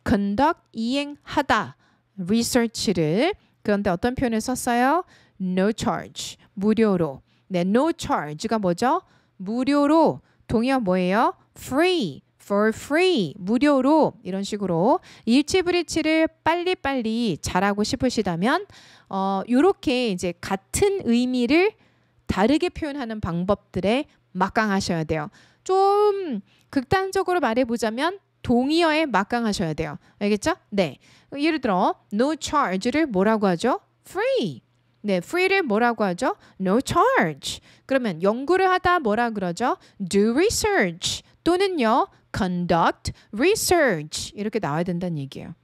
conduct, 이행하다. research를. 그런데 어떤 표현을 썼어요? no charge. 무료로. 네, no charge가 뭐죠? 무료로. 동의어 뭐예요? free. for free 무료로 이런 식으로 일치 브릿치를 빨리빨리 잘하고 싶으시다면 어 요렇게 이제 같은 의미를 다르게 표현하는 방법들에 막강하셔야 돼요. 좀 극단적으로 말해 보자면 동의어에 막강하셔야 돼요. 알겠죠? 네. 예를 들어 no charge를 뭐라고 하죠? free. 네, free를 뭐라고 하죠? no charge. 그러면 연구를 하다 뭐라 그러죠? do research 또는요. conduct research 이렇게 나와야 된다는 얘기예요.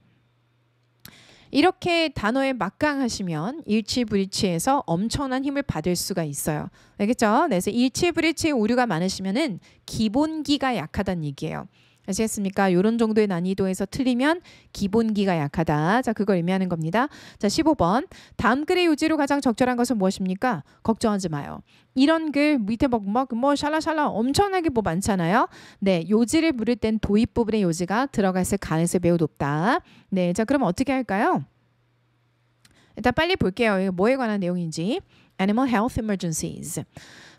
이렇게 단어에 막강하시면 일치불일치에서 엄청난 힘을 받을 수가 있어요. 알겠죠? 그래서 일치불일치의 오류가 많으시면 기본기가 약하다는 얘기예요. 아시겠습니까? 이런 정도의 난이도에서 틀리면 기본기가 약하다. 자, 그걸 의미하는 겁니다. 자, 15번. 다음 글의 요지로 가장 적절한 것은 무엇입니까? 걱정하지 마요. 이런 글 밑에 막, 막, 뭐, 샬라샬라 엄청나게 뭐 많잖아요. 네, 요지를 부를 땐 도입 부분의 요지가 들어갔을 가능성이 매우 높다. 네, 자, 그럼 어떻게 할까요? 일단 빨리 볼게요. 뭐에 관한 내용인지. Animal health emergencies.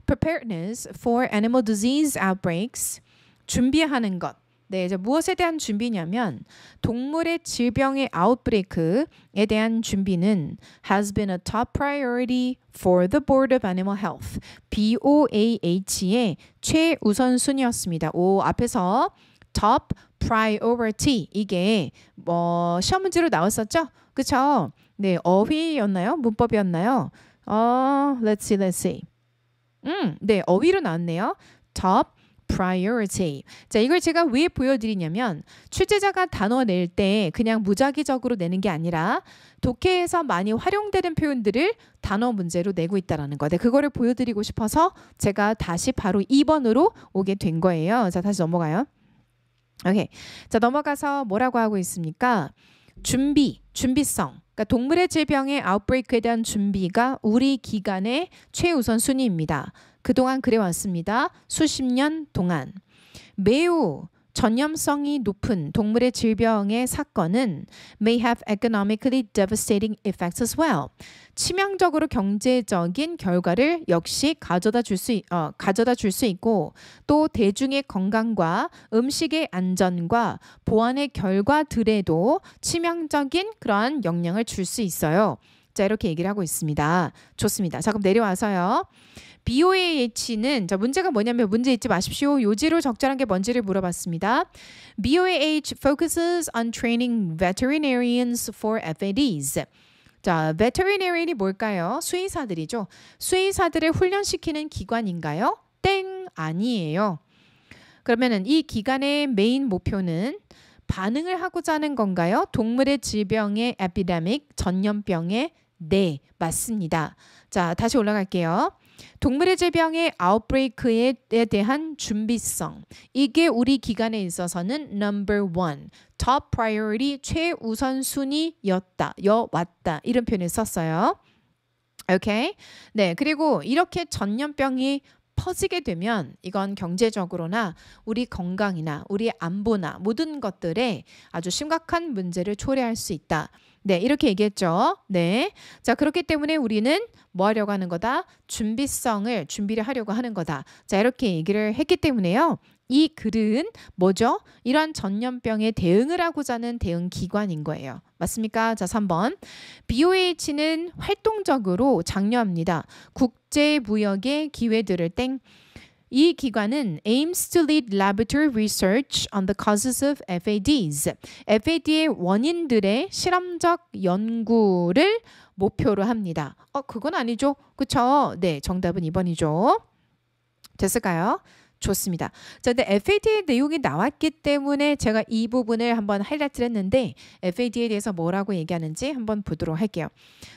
Preparedness for animal disease outbreaks. 준비하는 것. 네, 이제 무엇에 대한 준비냐면 동물의 질병의 아웃브레이크에 대한 준비는 has been a top priority for the Board of Animal Health (BOAH)의 e 최우선 순위였습니다. 오 앞에서 top priority 이게 뭐 시험 문제로 나왔었죠? 그쵸? 네, 어휘였나요? 문법이었나요? 어, let's see, let's see. 음, 네, 어휘로 나왔네요. top priority. 자, 이걸 제가 왜 보여드리냐면 출제자가 단어 낼 때 그냥 무작위적으로 내는 게 아니라 독해에서 많이 활용되는 표현들을 단어 문제로 내고 있다라는 거. 네, 그거를 보여드리고 싶어서 제가 다시 바로 2번으로 오게 된 거예요. 자, 다시 넘어가요. 오케이. 자, 넘어가서 뭐라고 하고 있습니까? 준비, 준비성. 그러니까 동물의 질병의 아웃브레이크에 대한 준비가 우리 기관의 최우선 순위입니다. 그동안 그래왔습니다. 수십 년 동안. 매우 전염성이 높은 동물의 질병의 사건은 may have economically devastating effects as well. 치명적으로 경제적인 결과를 역시 가져다 줄수 어, 가져다 줄 수 있고 또 대중의 건강과 음식의 안전과 보안의 결과들에도 치명적인 그런 영향을 줄 수 있어요. 자 이렇게 얘기를 하고 있습니다. 좋습니다. 자 그럼 내려와서요. BOAH는 자 문제가 뭐냐면 문제 잊지 마십시오. 요지로 적절한 게 뭔지를 물어봤습니다. BOAH focuses on training veterinarians for FADs. 자, veterinarian이 뭘까요? 수의사들이죠. 수의사들을 훈련시키는 기관인가요? 땡 아니에요. 그러면은 이 기관의 메인 목표는 반응을 하고자 하는 건가요? 동물의 질병의 에피데믹, 전염병에 네, 맞습니다. 자, 다시 올라갈게요. 동물의 질병의 아웃브레이크에 대한 준비성 이게 우리 기관에 있어서는 number one top priority 최우선 순위였다 여왔다 이런 표현을 썼어요. 오케이 네 그리고 이렇게 전염병이 퍼지게 되면 이건 경제적으로나 우리 건강이나 우리 안보나 모든 것들에 아주 심각한 문제를 초래할 수 있다. 네, 이렇게 얘기했죠. 네. 자, 그렇기 때문에 우리는 뭐 하려고 하는 거다? 준비성을 준비를 하려고 하는 거다. 자, 이렇게 얘기를 했기 때문에요. 이 글은 뭐죠? 이런 전염병에 대응을 하고자 하는 대응 기관인 거예요. 맞습니까? 자, 3번. BOH는 활동적으로 장려합니다. 국제 무역의 기회들을 땡이 기관은 aims to lead laboratory research on the causes of FADs. FAD의 원인들의 실험적 연구를 목표로 합니다. 어, 그건 아니죠. 그쵸? 네, 정답은 2번이죠. 됐을까요? 좋습니다. 자, 근데 FAT의 내용이 나왔기 때문에 제가 이 부분을 한번 하이라이트를 했는데 FAT에 대해서 뭐라고 얘기하는지 한번 보도록 할게요.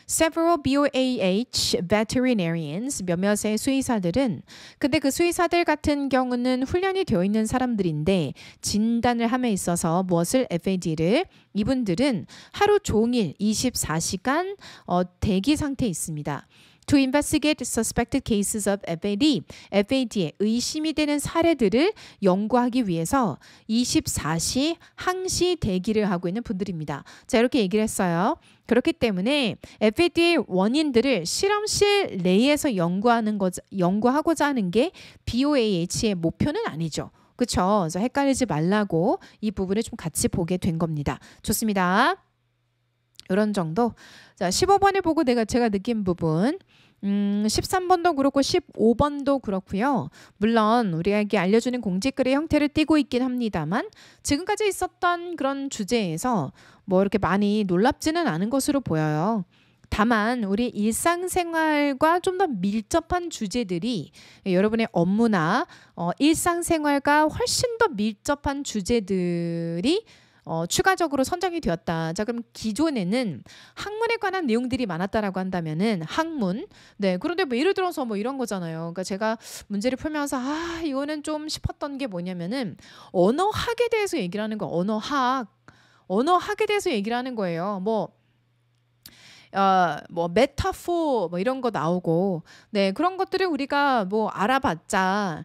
Several BOAH veterinarians 몇몇의 수의사들은 근데 그 수의사들 같은 경우는 훈련이 되어 있는 사람들인데 진단을 함에 있어서 무엇을 FAD를 이분들은 하루 종일 24시간 어, 대기 상태에 있습니다. to investigate suspected cases of FAD, FAD에 의심이 되는 사례들을 연구하기 위해서 24시 항시 대기를 하고 있는 분들입니다. 자, 이렇게 얘기를 했어요. 그렇기 때문에 FAD의 원인들을 실험실 내에서 연구하는 거, 연구하고자 하는 게 BOAH의 목표는 아니죠. 그쵸? 헷갈리지 말라고 이 부분을 좀 같이 보게 된 겁니다. 좋습니다. 이런 정도. 자, 15번을 보고 내가 제가 느낀 부분. 음, 13번도 그렇고 15번도 그렇고요. 물론 우리에게 알려주는 공지글의 형태를 띠고 있긴 합니다만 지금까지 있었던 그런 주제에서 뭐 이렇게 많이 놀랍지는 않은 것으로 보여요. 다만 우리 일상생활과 좀 더 밀접한 주제들이 여러분의 업무나 어, 일상생활과 훨씬 더 밀접한 주제들이 어, 추가적으로 선정이 되었다. 자 그럼 기존에는 학문에 관한 내용들이 많았다라고 한다면은 학문. 네 그런데 뭐 예를 들어서 뭐 이런 거잖아요. 그러니까 제가 문제를 풀면서 아 이거는 좀 싶었던 게 뭐냐면은 언어학에 대해서 얘기를 하는 거 언어학 언어학에 대해서 얘기를 하는 거예요. 뭐 어뭐 메타포 뭐 이런 거 나오고 네 그런 것들을 우리가 뭐 알아봤자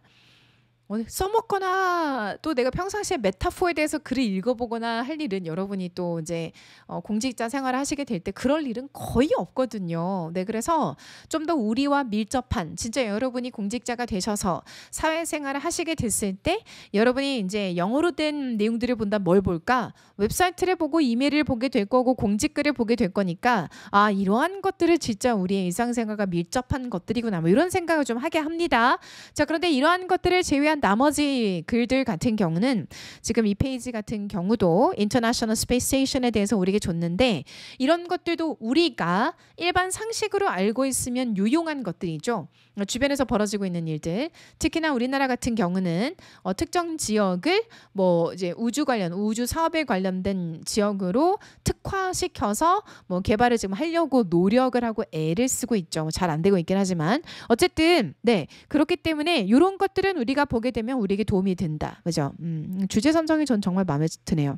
오늘 어, 네. 써먹거나 또 내가 평상시에 메타포에 대해서 글을 읽어보거나 할 일은 여러분이 또 이제 어, 공직자 생활을 하시게 될 때 그럴 일은 거의 없거든요. 네, 그래서 좀 더 우리와 밀접한 진짜 여러분이 공직자가 되셔서 사회생활을 하시게 됐을 때 여러분이 이제 영어로 된 내용들을 본다 뭘 볼까? 웹사이트를 보고 이메일을 보게 될 거고 공직글을 보게 될 거니까 아 이러한 것들을 진짜 우리의 일상생활과 밀접한 것들이구나 뭐 이런 생각을 좀 하게 합니다. 자 그런데 이러한 것들을 제외한 제한 나머지 글들 같은 경우는 지금 이 페이지 같은 경우도 인터내셔널 스페이스 스테이션에 대해서 우리에게 줬는데 이런 것들도 우리가 일반 상식으로 알고 있으면 유용한 것들이죠. 주변에서 벌어지고 있는 일들 특히나 우리나라 같은 경우는 어, 특정 지역을 뭐 이제 우주 관련 우주 사업에 관련된 지역으로 특화시켜서 뭐 개발을 지금 하려고 노력을 하고 애를 쓰고 있죠. 잘 안 되고 있긴 하지만 어쨌든 네 그렇기 때문에 이런 것들은 우리가 보게 되면 우리에게 도움이 된다. 그죠? 음, 주제 선정이 전 정말 마음에 드네요.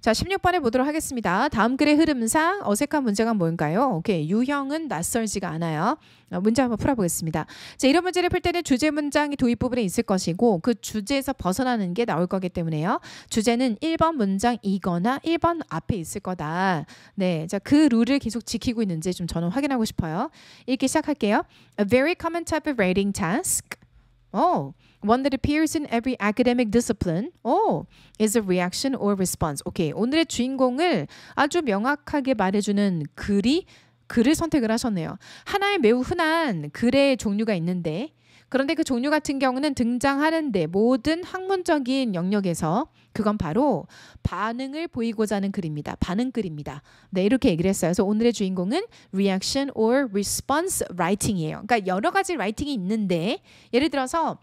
자, 16번에 보도록 하겠습니다. 다음 글의 흐름상 어색한 문제가 뭔가요? 오케이. 유형은 낯설지가 않아요. 어, 문제 한번 풀어보겠습니다. 자, 이런 문제를 풀 때는 주제 문장이 도입 부분에 있을 것이고 그 주제에서 벗어나는 게 나올 거기 때문에요. 주제는 1번 문장이거나 1번 앞에 있을 거다. 네. 자, 그 룰을 계속 지키고 있는지 좀 저는 확인하고 싶어요. 읽기 시작할게요. A very common type of writing task. Oh. one that appears in every academic discipline. Oh, is a reaction or response. 오케이. 오늘의 주인공을 아주 명확하게 말해주는 글이 글을 선택을 하셨네요. 하나의 매우 흔한 글의 종류가 있는데 그런데 그 종류 같은 경우는 등장하는데 모든 학문적인 영역에서 그건 바로 반응을 보이고자 하는 글입니다. 반응 글입니다. 네, 이렇게 얘기를 했어요. 그래서 오늘의 주인공은 reaction or response writing이에요. 그러니까 여러 가지 라이팅이 있는데 예를 들어서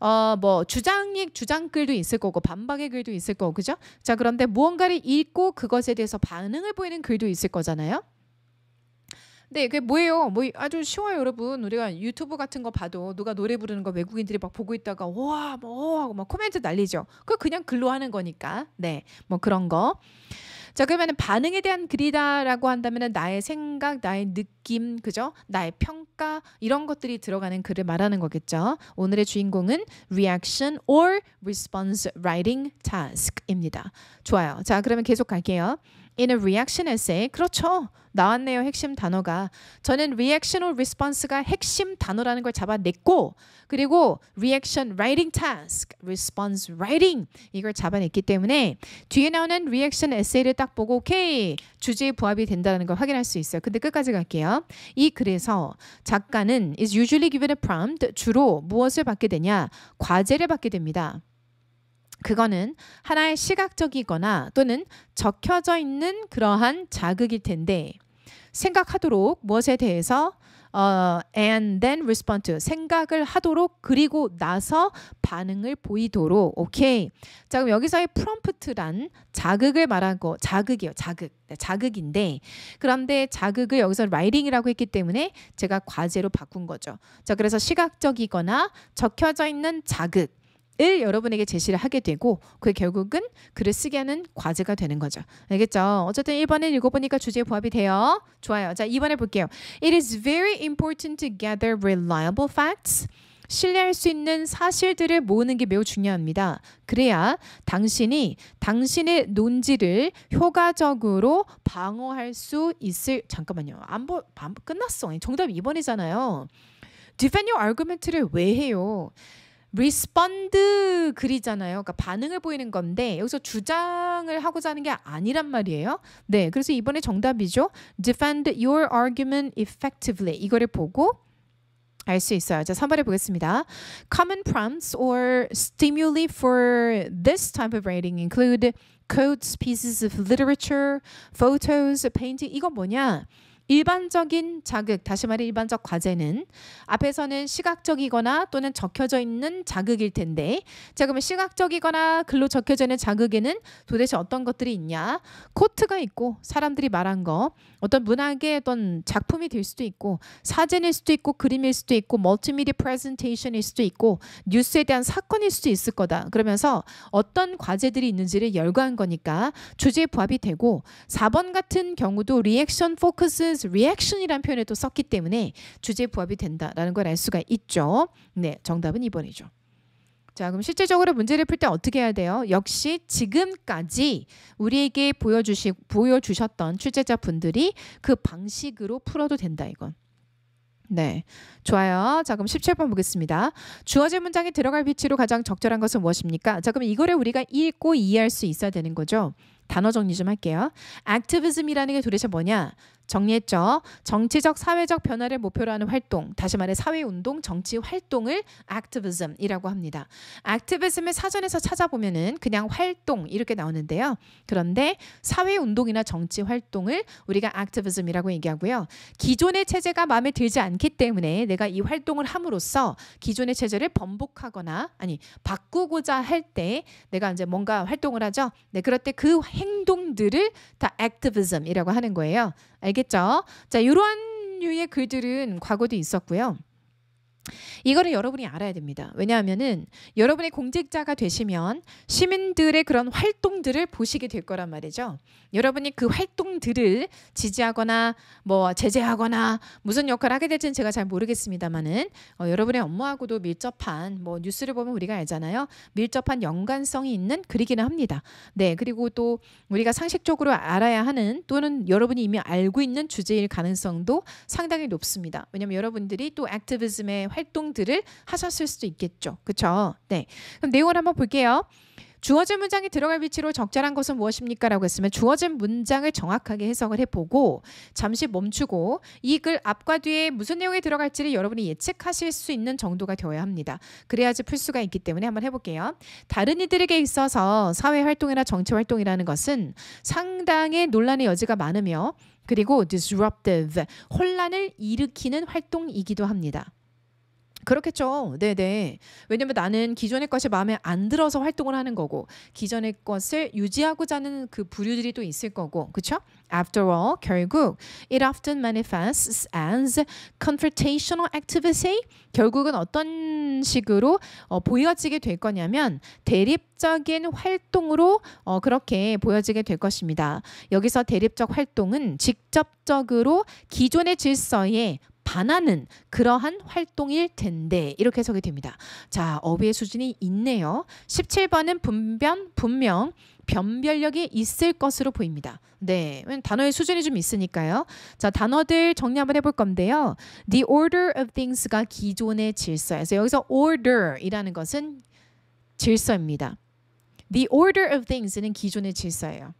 어뭐 주장의 주장글도 있을 거고 반박의 글도 있을 거고 그죠? 자, 그런데 무언가를 읽고 그것에 대해서 반응을 보이는 글도 있을 거잖아요. 근데 네, 그게 뭐예요? 뭐 아주 쉬워요, 여러분. 우리가 유튜브 같은 거 봐도 누가 노래 부르는 거 외국인들이 막 보고 있다가 와, 뭐 하고 막 코멘트 날리죠. 그 그냥 글로 하는 거니까. 네. 뭐 그런 거. 자, 그러면 반응에 대한 글이다라고 한다면 나의 생각, 나의 느낌, 그죠? 나의 평가, 이런 것들이 들어가는 글을 말하는 거겠죠. 오늘의 주인공은 reaction or response writing task입니다. 좋아요. 자, 그러면 계속 갈게요. In a reaction essay, 그렇죠. 나왔네요. 핵심 단어가. 저는 reaction or response가 핵심 단어라는 걸 잡아냈고 그리고 reaction writing task, response writing 이걸 잡아냈기 때문에 뒤에 나오는 reaction essay를 딱 보고 오케이 주제에 부합이 된다는 걸 확인할 수 있어요. 근데 끝까지 갈게요. 이 그래서 작가는 is usually given a prompt 주로 무엇을 받게 되냐 과제를 받게 됩니다. 그거는 하나의 시각적이거나 또는 적혀져 있는 그러한 자극일 텐데 생각하도록 무엇에 대해서 어, and then respond to 생각을 하도록 그리고 나서 반응을 보이도록 오케이 자 그럼 여기서의 프롬프트란 자극을 말하고 자극이요 자극 네, 자극인데 그런데 자극을 여기서 라이딩이라고 했기 때문에 제가 과제로 바꾼 거죠 자 그래서 시각적이거나 적혀져 있는 자극 을 여러분에게 제시를 하게 되고 그 결국은 글을 쓰게 하는 과제가 되는 거죠. 알겠죠? 어쨌든 1번을 읽어보니까 주제에 부합이 돼요. 좋아요. 자, 2번에 볼게요. It is very important to gather reliable facts. 신뢰할 수 있는 사실들을 모으는 게 매우 중요합니다. 그래야 당신이 당신의 논지를 효과적으로 방어할 수 있을 잠깐만요. 안 보, 끝났어. 정답 2번이잖아요. defend your argument를 왜 해요? respond 글이잖아요. 그러니까 반응을 보이는 건데 여기서 주장을 하고자 하는 게 아니란 말이에요. 네, 그래서 이번에 정답이죠. defend your argument effectively 이거를 보고 알 수 있어요. 자, 3번에 보겠습니다. Common prompts or stimuli for this type of writing include codes, pieces of literature, photos, painting. 이건 뭐냐? 일반적인 자극, 다시 말해 일반적 과제는 앞에서는 시각적이거나 또는 적혀져 있는 자극일 텐데 자 그러면 시각적이거나 글로 적혀져 있는 자극에는 도대체 어떤 것들이 있냐? 코트가 있고 사람들이 말한 거 어떤 문학의 어떤 작품이 될 수도 있고 사진일 수도 있고 그림일 수도 있고 멀티미디 프레젠테이션일 수도 있고 뉴스에 대한 사건일 수도 있을 거다. 그러면서 어떤 과제들이 있는지를 열거한 거니까 주제에 부합이 되고 4번 같은 경우도 리액션 포커스 r e s reaction이란 표현에도 썼기 때문에 주제 부합이 된다라는 걸 알 수가 있죠. 네, 정답은 2번이죠. 자, 그럼 실제적으로 문제를 풀 때 어떻게 해야 돼요? 역시 지금까지 우리에게 보여주시, 보여주셨던 출제자 분들이 그 방식으로 풀어도 된다, 이건. 네. 좋아요. 자, 그럼 17번 보겠습니다. 주어진 문장에 들어갈 위치로 가장 적절한 것은 무엇입니까? 자, 그럼 이거를 우리가 읽고 이해할 수 있어야 되는 거죠. 단어 정리 좀 할게요. 액티비즘이라는 게 도대체 뭐냐? 정리했죠. 정치적 사회적 변화를 목표로 하는 활동, 다시 말해 사회 운동, 정치 활동을 activism이라고 합니다. activism을 사전에서 찾아보면은 그냥 활동 이렇게 나오는데요. 그런데 사회 운동이나 정치 활동을 우리가 activism이라고 얘기하고요. 기존의 체제가 마음에 들지 않기 때문에 내가 이 활동을 함으로써 기존의 체제를 번복하거나 아니 바꾸고자 할 때 내가 이제 뭔가 활동을 하죠. 네, 그럴 때 그 행동들을 다 activism이라고 하는 거예요. 알겠죠? 자, 이러한 류의 글들은 과거도 있었고요. 이거를 여러분이 알아야 됩니다. 왜냐하면은 여러분의 공직자가 되시면 시민들의 그런 활동들을 보시게 될 거란 말이죠. 여러분이 그 활동들을 지지하거나 뭐 제재하거나 무슨 역할을 하게 될지는 제가 잘 모르겠습니다만은 어, 여러분의 업무하고도 밀접한 뭐 뉴스를 보면 우리가 알잖아요. 밀접한 연관성이 있는 글이기는 합니다. 네 그리고 또 우리가 상식적으로 알아야 하는 또는 여러분이 이미 알고 있는 주제일 가능성도 상당히 높습니다. 왜냐하면 여러분들이 또 액티비즘의 활 활동들을 하셨을 수도 있겠죠. 그렇죠? 네. 그럼 내용을 한번 볼게요. 주어진 문장이 들어갈 위치로 적절한 것은 무엇입니까? 라고 했으면 주어진 문장을 정확하게 해석을 해보고 잠시 멈추고 이 글 앞과 뒤에 무슨 내용이 들어갈지를 여러분이 예측하실 수 있는 정도가 되어야 합니다. 그래야지 풀 수가 있기 때문에 한번 해볼게요. 다른 이들에게 있어서 사회활동이나 정치활동이라는 것은 상당히 논란의 여지가 많으며 그리고 disruptive, 혼란을 일으키는 활동이기도 합니다. 그렇겠죠. 네네. 왜냐면 나는 기존의 것이 마음에 안 들어서 활동을 하는 거고 기존의 것을 유지하고자 하는 그 부류들이 또 있을 거고 그렇죠? After all, 결국 it often manifests as confrontational activity. 결국은 어떤 식으로 어, 보여지게 될 거냐면 대립적인 활동으로 어, 그렇게 보여지게 될 것입니다. 여기서 대립적 활동은 직접적으로 기존의 질서에 반하는 그러한 활동일 텐데 이렇게 해석이 됩니다. 자, 어휘의 수준이 있네요. 17번은 분변, 분명, 변별력이 있을 것으로 보입니다. 네, 단어의 수준이 좀 있으니까요. 자, 단어들 정리 한번 해볼 건데요. The order of things가 기존의 질서에서 여기서 order이라는 것은 질서입니다. The order of things는 기존의 질서예요.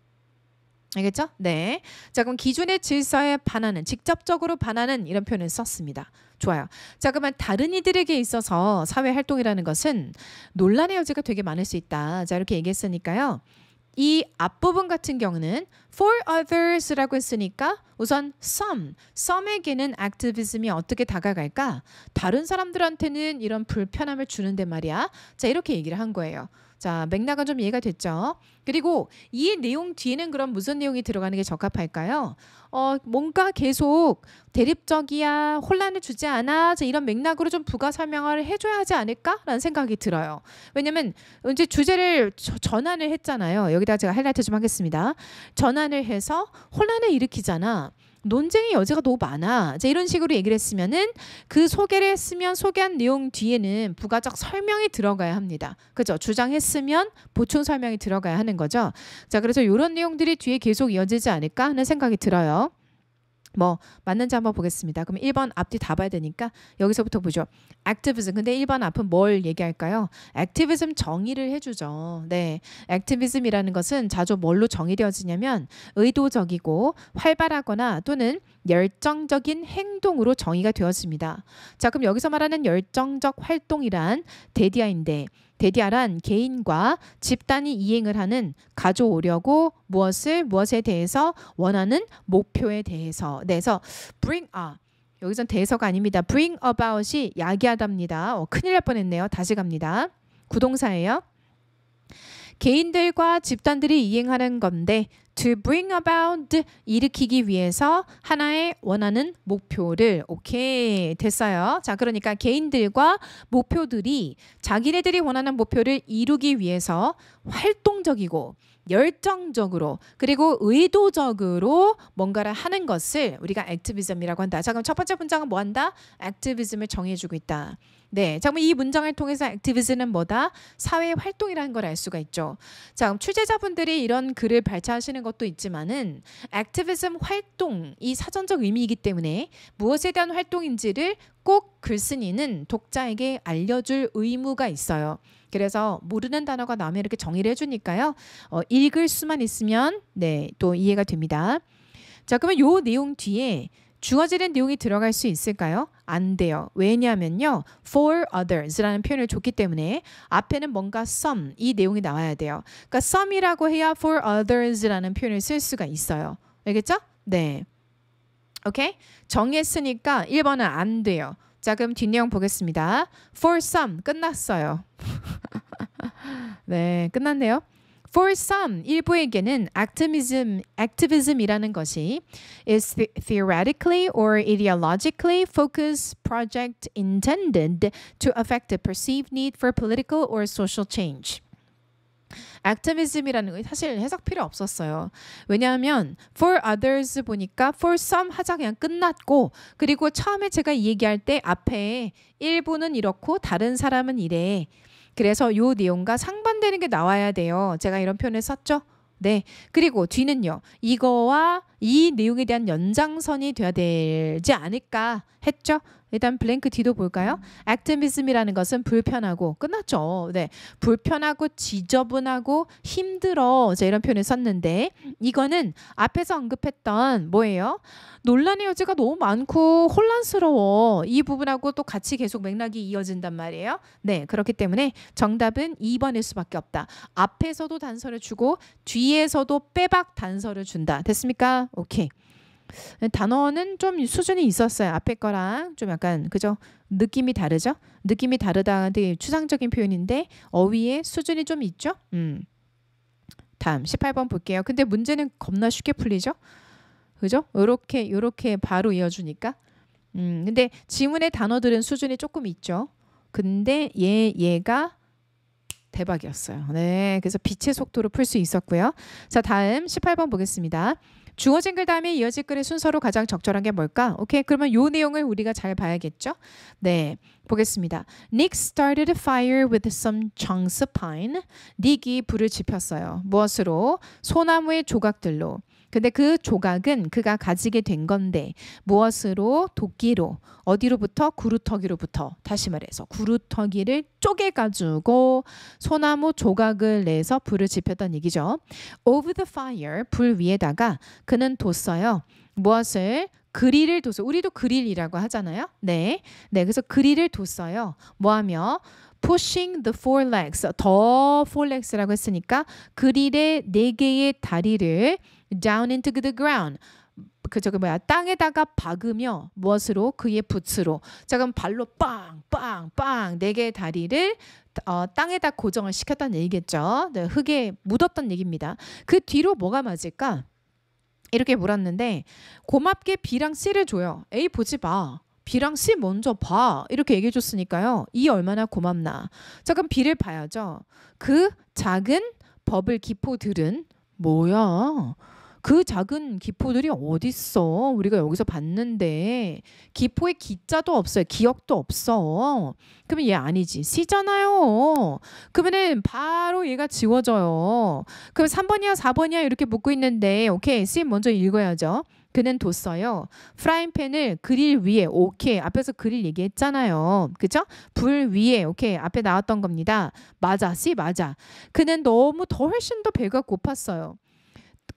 알겠죠? 네. 자, 그럼 기존의 질서에 반하는, 직접적으로 반하는 이런 표현을 썼습니다. 좋아요. 자, 그러면 다른 이들에게 있어서 사회 활동이라는 것은 논란의 여지가 되게 많을 수 있다. 자, 이렇게 얘기했으니까요. 이 앞부분 같은 경우는 for others라고 했으니까 우선 some, some에게는 액티비즘이 어떻게 다가갈까? 다른 사람들한테는 이런 불편함을 주는데 말이야. 자, 이렇게 얘기를 한 거예요. 자, 맥락은 좀 이해가 됐죠? 그리고 이 내용 뒤에는 그럼 무슨 내용이 들어가는 게 적합할까요? 어, 뭔가 계속 대립적이야, 혼란을 주지 않아, 이런 맥락으로 좀 부가 설명을 해줘야 하지 않을까라는 생각이 들어요. 왜냐면 이제 주제를 전환을 했잖아요. 여기다 제가 하이라이트 좀 하겠습니다. 전환을 해서 혼란을 일으키잖아. 논쟁의 여지가 너무 많아. 이제 이런 식으로 얘기를 했으면은 그 소개를 했으면 소개한 내용 뒤에는 부가적 설명이 들어가야 합니다. 그죠? 주장했으면 보충 설명이 들어가야 하는 거죠. 자, 그래서 이런 내용들이 뒤에 계속 이어지지 않을까 하는 생각이 들어요. 뭐 맞는지 한번 보겠습니다. 그럼 1번 앞뒤 다 봐야 되니까 여기서부터 보죠. 액티 t i 근데 일반 앞은 뭘 얘기할까요? 액티 t 즘 정의를 해주죠. 네, a c t i 이라는 것은 자주 뭘로 정의되어지냐면 의도적이고 활발하거나 또는 열정적인 행동으로 정의가 되었습니다 자, 그럼 여기서 말하는 열정적 활동이란 데디아인데 데디아란 개인과 집단이 이행을 하는 가져오려고 무엇을 무엇에 대해서 원하는 목표에 대해서. 네, 그래서 bring up 여기선 대서가 아닙니다. bring about이 야기하답니다. 어, 큰일 날 뻔했네요. 다시 갑니다. 구동사예요. 개인들과 집단들이 이행하는 건데 to bring about 일으키기 위해서 하나의 원하는 목표를 오케이 됐어요. 자 그러니까 개인들과 목표들이 자기네들이 원하는 목표를 이루기 위해서 활동적이고 열정적으로 그리고 의도적으로 뭔가를 하는 것을 우리가 액티비즘이라고 한다. 자 그럼 첫 번째 문장은 뭐 한다? 액티비즘을 정해주고 있다. 네, 자 그럼 이 문장을 통해서 액티비즘은 뭐다? 사회 활동이라는 걸 알 수가 있죠. 자 그럼 취재자분들이 이런 글을 발췌하시는 것도 있지만은 액티비즘 활동 이 사전적 의미이기 때문에 무엇에 대한 활동인지를 꼭 글쓴이는 독자에게 알려줄 의무가 있어요. 그래서 모르는 단어가 나오면 이렇게 정의를 해주니까요. 어, 읽을 수만 있으면 네 또 이해가 됩니다. 자 그러면 요 내용 뒤에 주어지는 내용이 들어갈 수 있을까요? 안 돼요. 왜냐면요. 하 for others라는 표현을 줬기 때문에 앞에는 뭔가 some 이 내용이 나와야 돼요. 그러니까 some이라고 해야 for others라는 표현을 쓸 수가 있어요. 알겠죠? 네. 오케이? 정했으니까 1번은 안 돼요. 자, 그럼 뒷내용 보겠습니다. for some 끝났어요. 네, 끝났네요. For some, 일부에게는 activism, activism이라는 것이 is theoretically or ideologically focused project intended to affect the perceived need for political or social change. 액티비즘이라는 건 사실 해석 필요 없었어요. 왜냐하면 for others 보니까 for some 하자 그냥 끝났고 그리고 처음에 제가 얘기할 때 앞에 일부는 이렇고 다른 사람은 이래 그래서 요 내용과 상반되는 게 나와야 돼요. 제가 이런 표현을 썼죠. 네. 그리고 뒤는요. 이거와 이 내용에 대한 연장선이 돼야 되지 않을까 했죠. 일단 블랭크 D도 볼까요? 액티비즘이라는 것은 불편하고 끝났죠. 네, 불편하고 지저분하고 힘들어 자, 이런 표현을 썼는데 이거는 앞에서 언급했던 뭐예요? 논란의 여지가 너무 많고 혼란스러워 이 부분하고 또 같이 계속 맥락이 이어진단 말이에요. 네, 그렇기 때문에 정답은 2번일 수밖에 없다. 앞에서도 단서를 주고 뒤에서도 빼박 단서를 준다. 됐습니까? 오케이. 단어는 좀 수준이 있었어요. 앞에 거랑 좀 약간 그죠? 느낌이 다르죠? 느낌이 다르다. 되게 추상적인 표현인데 어휘의 수준이 좀 있죠? 음. 다음 18번 볼게요. 근데 문제는 겁나 쉽게 풀리죠? 그죠? 요렇게 요렇게 바로 이어주니까 음, 근데 지문의 단어들은 수준이 조금 있죠. 근데 얘 얘가 대박이었어요. 네. 그래서 빛의 속도로 풀 수 있었고요. 자, 다음 18번 보겠습니다. 주어진 글 다음에 이어질 글의 순서로 가장 적절한 게 뭘까? 오케이. 그러면 요 내용을 우리가 잘 봐야겠죠? 네. 보겠습니다. Nick started a fire with some chunks of pine. 닉이 불을 지폈어요. 무엇으로? 소나무의 조각들로. 근데 그 조각은 그가 가지게 된 건데 무엇으로 도끼로 어디로부터 구루터기로부터 다시 말해서 구루터기를 쪼개 가지고 소나무 조각을 내서 불을 지폈던 얘기죠. Over the fire 불 위에다가 그는 뒀어요. 무엇을 그릴을 뒀어요. 우리도 그릴이라고 하잖아요. 네. 네. 그래서 그릴을 뒀어요. 뭐 하며 pushing the four legs. 더 four legs라고 했으니까 그릴의 네 개의 다리를 down into the ground. 그 저기 뭐야 땅에다가 박으며 무엇으로 그의 붓으로 자 그럼 발로 빵 빵 빵 네 개의 다리를 어, 땅에다 고정을 시켰다는 얘기겠죠 네, 흙에 묻었던 얘기입니다 그 뒤로 뭐가 맞을까 이렇게 물었는데 고맙게 B랑 C를 줘요 A 보지 마 B랑 C 먼저 봐. 이렇게 얘기해 줬으니까요. 이 e 얼마나 고맙나. 자, 그럼 B를 봐야죠. 그 작은 버블 기포 들은 뭐야? 그 작은 기포들이 어딨어? 우리가 여기서 봤는데 기포에 기자도 없어요. 기억도 없어. 그러면 얘 아니지. C잖아요. 그러면 바로 얘가 지워져요. 그럼 3번이야 4번이야 이렇게 묻고 있는데 오케이 씨 먼저 읽어야죠. 그는 뒀어요. 프라이팬을 그릴 위에 오케이 앞에서 그릴 얘기했잖아요. 그죠? 불 위에 오케이 앞에 나왔던 겁니다. 맞아 C 맞아. 그는 너무 더 훨씬 더 배가 고팠어요.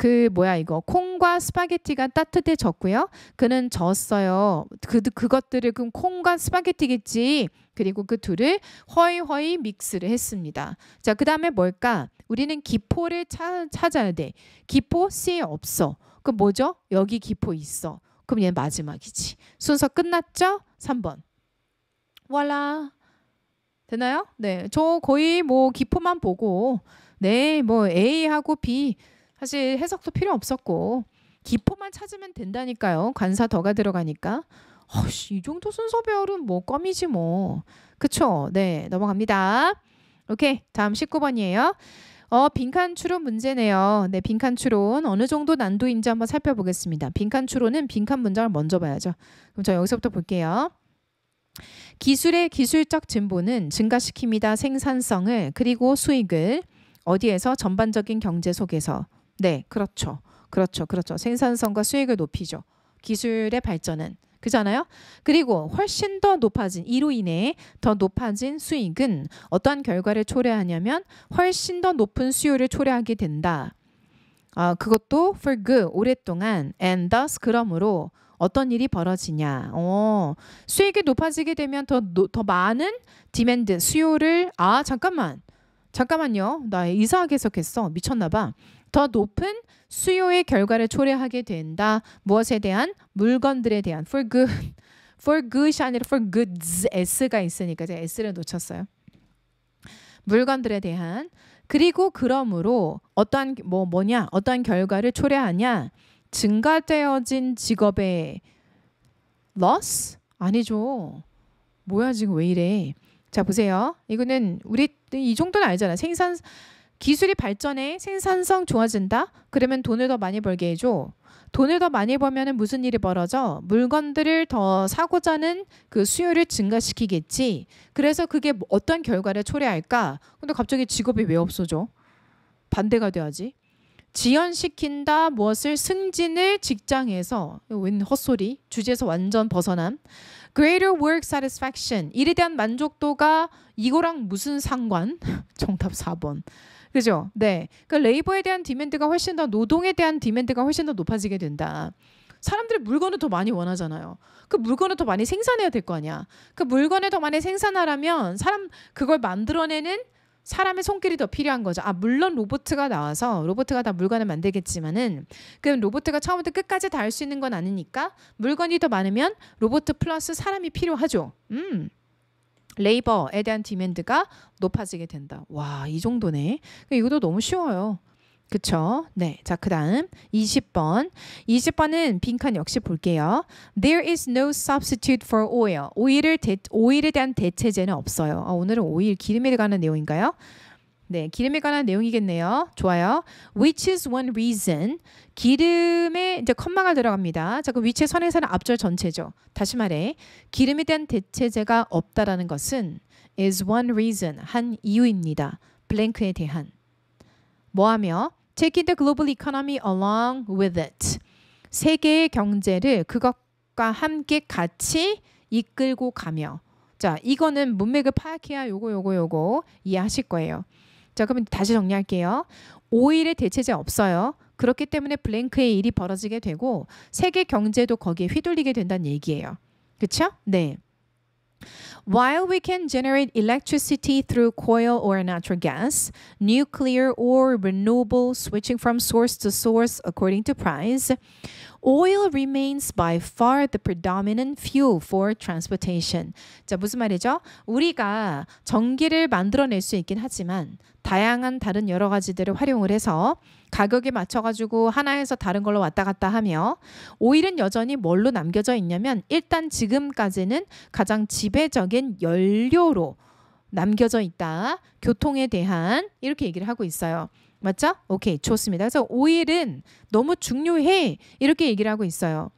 그 뭐야 이거 콩과 스파게티가 따뜻해졌고요. 그는 졌어요. 그 그것들을 그럼 콩과 스파게티겠지. 그리고 그 둘을 허이허이 믹스를 했습니다. 자, 그다음에 뭘까? 우리는 기포를 차, 찾아야 돼. 기포 C 없어. 그럼 뭐죠? 여기 기포 있어. 그럼 얘 마지막이지. 순서 끝났죠? 3번. 와라. 되나요? 네. 저 거의 뭐 기포만 보고 네, 뭐 A하고 B 사실 해석도 필요 없었고 기포만 찾으면 된다니까요. 관사 더가 들어가니까. 허씨, 이 정도 순서별은 뭐 껌이지 뭐. 그쵸? 네, 넘어갑니다. 오케이, 다음 19번이에요. 어, 빈칸 추론 문제네요. 네, 빈칸 추론 어느 정도 난도인지 한번 살펴보겠습니다. 빈칸 추론은 빈칸 문장을 먼저 봐야죠. 그럼 저 여기서부터 볼게요. 기술의 기술적 진보는 증가시킵니다. 생산성을 그리고 수익을 어디에서 전반적인 경제 속에서 네, 그렇죠. 그렇죠. 그렇죠. 생산성과 수익을 높이죠. 기술의 발전은. 그잖아요? 그리고 훨씬 더 높아진, 이로 인해 더 높아진 수익은 어떠한 결과를 초래하냐면 훨씬 더 높은 수요를 초래하게 된다. 아, 그것도 for good, 오랫동안, and thus, 그러므로 어떤 일이 벌어지냐. 어, 수익이 높아지게 되면 더, 노, 더 많은 디맨드, 수요를, 아, 잠깐만. 잠깐만요. 나 이상하게 해석했어. 미쳤나봐. 더 높은 수요의 결과를 초래하게 된다. 무엇에 대한 물건들에 대한 for good, for good이 아니라 for goods s가 있으니까 제가 s를 놓쳤어요. 물건들에 대한 그리고 그러므로 어떠한 뭐 뭐냐 어떠한 결과를 초래하냐 증가되어진 직업의 loss 아니죠. 뭐야 지금 왜 이래? 자 보세요. 이거는 우리 이 정도는 알잖아. 생산 기술이 발전해 생산성 좋아진다? 그러면 돈을 더 많이 벌게 해줘. 돈을 더 많이 벌면 무슨 일이 벌어져? 물건들을 더 사고자 하는 그 수요를 증가시키겠지. 그래서 그게 뭐 어떤 결과를 초래할까? 근데 갑자기 직업이 왜 없어져? 반대가 돼야지. 지연시킨다 무엇을 승진을 직장에서 웬 헛소리 주제에서 완전 벗어남 greater work satisfaction 일에 대한 만족도가 이거랑 무슨 상관 정답 4번 그죠? 네. 그러니까 레이버에 대한 디맨드가 훨씬 더 노동에 대한 디맨드가 훨씬 더 높아지게 된다. 사람들이 물건을 더 많이 원하잖아요. 그 물건을 더 많이 생산해야 될 거 아니야. 그 물건을 더 많이 생산하라면 사람 그걸 만들어내는 사람의 손길이 더 필요한 거죠. 아 물론 로보트가 나와서 로보트가다 물건을 만들겠지만은 그럼 로보트가 처음부터 끝까지 다 할 수 있는 건 아니니까 물건이 더 많으면 로보트 플러스 사람이 필요하죠. 음. 레이버에 대한 디맨드가 높아지게 된다. 와, 이 정도네. 그러니까 이것도 너무 쉬워요. 그쵸? 네. 자, 그 다음 20번. 20번은 빈칸 역시 볼게요. There is no substitute for oil. 오일을 대, 오일에 대한 대체제는 없어요. 아, 오늘은 오일 기름에 들어가는 내용인가요? 네, 기름에 관한 내용이겠네요. 좋아요. Which is one reason. 기름에 이제 컴마가 들어갑니다. 자, 그위치 선에서는 앞절 전체죠. 다시 말해, 기름에 대한 대체제가 없다라는 것은 is one reason 한 이유입니다. 블랭크에 대한 뭐하며 taking the global economy along with it 세계의 경제를 그것과 함께 같이 이끌고 가며 자 이거는 문맥을 파악해야 요거 요거 요거 이해하실 거예요. 자, 그러면 다시 정리할게요. 5일의 대체제 없어요. 그렇기 때문에 블랭크의 일이 벌어지게 되고 세계 경제도 거기에 휘둘리게 된다는 얘기예요. 그렇죠? 네. While we can generate electricity through coal or natural gas, nuclear or renewable, switching from source to source according to price, oil remains by far the predominant fuel for transportation. 자, 무슨 말이죠? 우리가 전기를 만들어낼 수 있긴 하지만 다양한 다른 여러 가지들을 활용을 해서 가격에 맞춰가지고 하나에서 다른 걸로 왔다 갔다 하며 오일은 여전히 뭘로 남겨져 있냐면 일단 지금까지는 가장 지배적인 연료로 남겨져 있다. 교통에 대한 이렇게 얘기를 하고 있어요. 맞죠? 오케이, 좋습니다. 그래서 오일은 너무 중요해. 이렇게 얘기를 하고 있어요.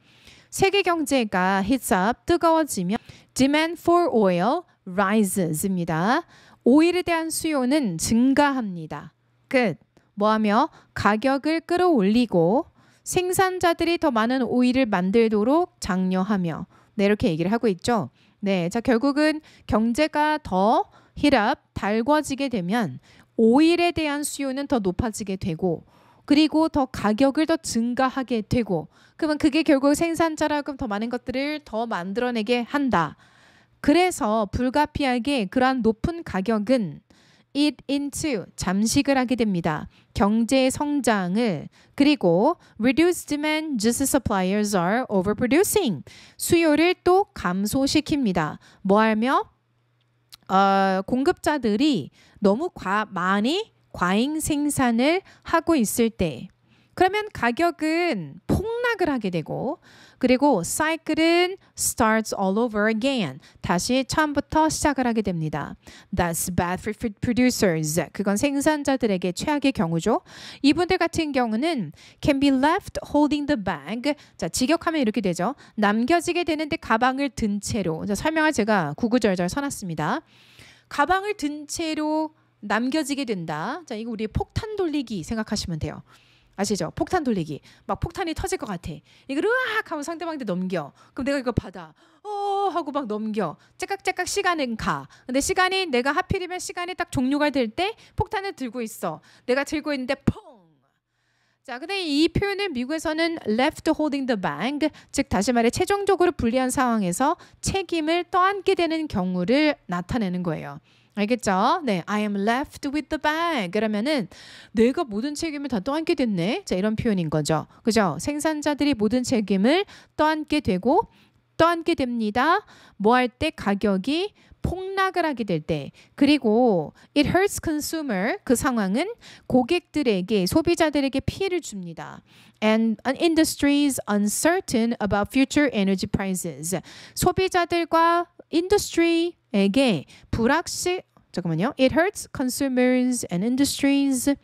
세계 경제가 h e a 뜨거워지면 demand for oil rises 입니다. 오일에 대한 수요는 증가합니다. 끝. 뭐하며 가격을 끌어올리고 생산자들이 더 많은 오일을 만들도록 장려하며 네 이렇게 얘기를 하고 있죠. 네, 자 결국은 경제가 더 희랍 달궈지게 되면 오일에 대한 수요는 더 높아지게 되고 그리고 더 가격을 더 증가하게 되고 그러면 그게 결국 생산자라 그더 많은 것들을 더 만들어내게 한다. 그래서 불가피하게 그러한 높은 가격은 it into 잠식을 하게 됩니다. 경제 성장을 그리고 reduced demand just suppliers are overproducing 수요를 또 감소시킵니다. 뭐하며 어, 공급자들이 너무 과, 많이 과잉 생산을 하고 있을 때 그러면 가격은 폭락을 하게 되고 그리고 cycle은 starts all over again. 다시 처음부터 시작을 하게 됩니다. That's bad for food producers. 그건 생산자들에게 최악의 경우죠. 이분들 같은 경우는 can be left holding the bag. 자, 직역하면 이렇게 되죠. 남겨지게 되는데 가방을 든 채로. 자, 설명을 제가 구구절절 써놨습니다. 가방을 든 채로 남겨지게 된다. 자, 이거 우리 폭탄 돌리기 생각하시면 돼요. 아시죠? 폭탄 돌리기. 막 폭탄이 터질 것 같아. 이걸 으악 하면 상대방한테 넘겨. 그럼 내가 이거 받아. 어 하고 막 넘겨. 째깍째깍 시간은 가. 근데 시간이 내가 하필이면 시간이 딱 종료가 될 때 폭탄을 들고 있어. 내가 들고 있는데 퐁! 자, 근데 이 표현은 미국에서는 left holding the bank, 즉 다시 말해 최종적으로 불리한 상황에서 책임을 떠안게 되는 경우를 나타내는 거예요. 알겠죠? 네, I am left with the bag. 그러면은 내가 모든 책임을 다 떠안게 됐네. 자, 이런 표현인 거죠. 그죠? 생산자들이 모든 책임을 떠안게 되고 떠안게 됩니다. 뭐 할 때 가격이 폭락을 하게 될 때, 그리고 it hurts consumer 그 상황은 고객들에게 소비자들에게 피해를 줍니다. And industries uncertain about future energy prices. 소비자들과 i n d u s 에게 불확실 잠깐만요. It hurts consumers and industries.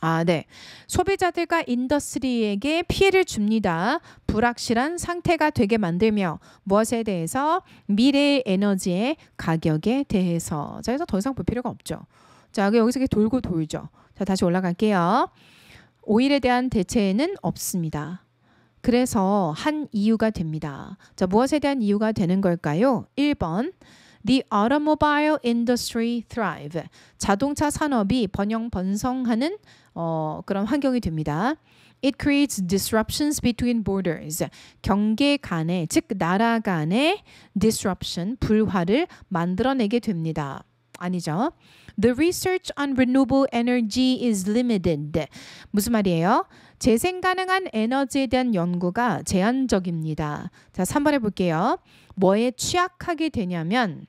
아, 네. 소비자들과 인더스트리에게 피해를 줍니다. 불확실한 상태가 되게 만들며 무엇에 대해서 미래 에너지의 가격에 대해서. 자, 그래서 더 이상 볼 필요가 없죠. 자, 여기서 돌고 돌죠. 자, 다시 올라갈게요. 오일에 대한 대체는 없습니다. 그래서 한 이유가 됩니다. 자, 무엇에 대한 이유가 되는 걸까요? 1번. The automobile industry thrive. 자동차 산업이 번영 번성하는 어, 그런 환경이 됩니다. It creates disruptions between borders. 경계 간에, 즉 나라 간의 disruption, 불화를 만들어내게 됩니다. 아니죠. The research on renewable energy is limited. 무슨 말이에요? 재생 가능한 에너지에 대한 연구가 제한적입니다. 자, 3번 해볼게요. 뭐에 취약하게 되냐면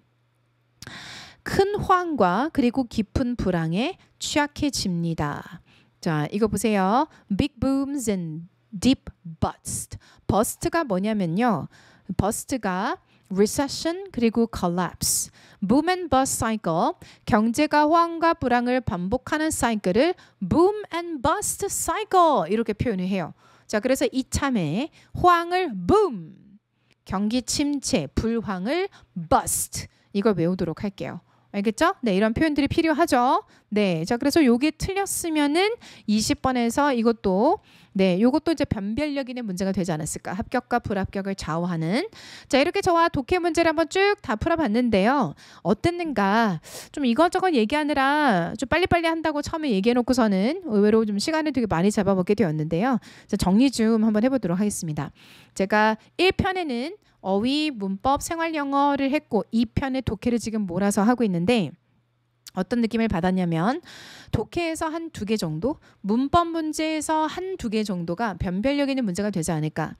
큰 황과 그리고 깊은 불황에 취약해집니다. 자, 이거 보세요. Big booms and deep bust. b 버 s t 가 뭐냐면요. b 버 s t 가 recession 그리고 collapse, boom and bust cycle, 경제가 호황과 불황을 반복하는 사이클을 boom and bust cycle 이렇게 표현을 해요. 자, 그래서 이참에 호황을 boom, 경기 침체, 불황을 bust 이걸 외우도록 할게요. 알겠죠? 네, 이런 표현들이 필요하죠. 네, 자 그래서 요게 틀렸으면은 20번에서 이것도 네, 요것도 이제 변별력 있는 문제가 되지 않았을까? 합격과 불합격을 좌우하는. 자, 이렇게 저와 독해 문제를 한번 쭉 다 풀어봤는데요. 어땠는가? 좀 이것저것 얘기하느라 좀 빨리빨리 한다고 처음에 얘기해놓고서는 의외로 좀 시간을 되게 많이 잡아먹게 되었는데요. 자, 정리 좀 한번 해보도록 하겠습니다. 제가 1편에는 어휘, 문법, 생활 영어를 했고 2편의 독해를 지금 몰아서 하고 있는데 어떤 느낌을 받았냐면 독해에서 한 두 개 정도, 문법 문제에서 한 두 개 정도가 변별력 있는 문제가 되지 않을까.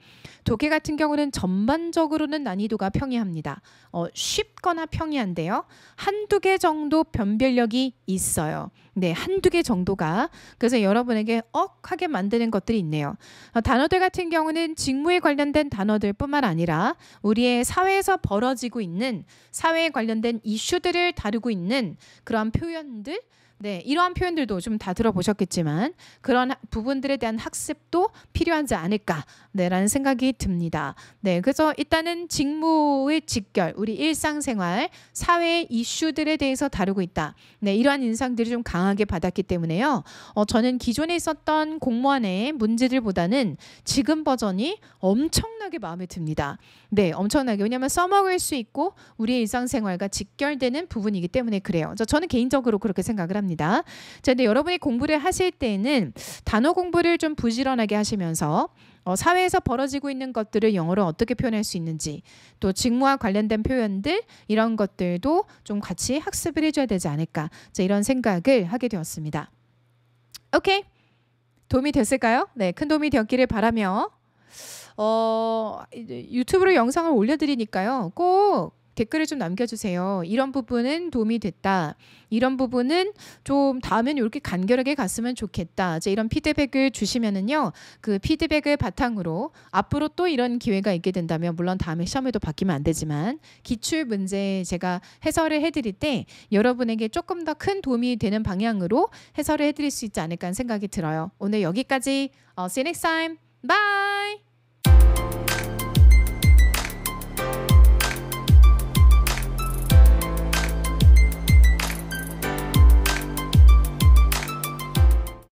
독해 같은 경우는 전반적으로는 난이도가 평이합니다. 어, 쉽거나 평이한데요. 한 두 개 정도 변별력이 있어요. 네, 한 두 개 정도가 그래서 여러분에게 억하게 만드는 것들이 있네요. 어, 단어들 같은 경우는 직무에 관련된 단어들뿐만 아니라 우리의 사회에서 벌어지고 있는 사회에 관련된 이슈들을 다루고 있는 그런 이러한 표현들 네, 이러한 표현들도 좀 다 들어보셨겠지만 그런 부분들에 대한 학습도 필요하지 않을까 네라는 생각이 듭니다. 네, 그래서 일단은 직무의 직결, 우리 일상생활, 사회의 이슈들에 대해서 다루고 있다. 네, 이러한 인상들이 좀 강하게 받았기 때문에요. 어, 저는 기존에 있었던 공무원의 문제들보다는 지금 버전이 엄청나게 마음에 듭니다. 네, 엄청나게 왜냐하면 써먹을 수 있고 우리의 일상생활과 직결되는 부분이기 때문에 그래요. 저는 개인적으로 그렇게 생각을 합니다. 합니다. 자, 근데 여러분이 공부를 하실 때는 에 단어 공부를 좀 부지런하게 하시면서 어, 사회에서 벌어지고 있는 것들을 영어로 어떻게 표현할 수 있는지 또 직무와 관련된 표현들 이런 것들도 좀 같이 학습을 해줘야 되지 않을까 자, 이런 생각을 하게 되었습니다. 오케이 도움이 됐을까요? 네, 큰 도움이 되었기를 바라며 어, 유튜브로 영상을 올려드리니까요. 꼭 댓글을 좀 남겨주세요. 이런 부분은 도움이 됐다. 이런 부분은 좀 다음엔 이렇게 간결하게 갔으면 좋겠다. 이제 이런 피드백을 주시면은요. 그 피드백을 바탕으로 앞으로 또 이런 기회가 있게 된다면 물론 다음에 시험에도 바뀌면 안 되지만 기출 문제 제가 해설을 해드릴 때 여러분에게 조금 더 큰 도움이 되는 방향으로 해설을 해드릴 수 있지 않을까 생각이 들어요. 오늘 여기까지. 어, l l see you next time. Bye.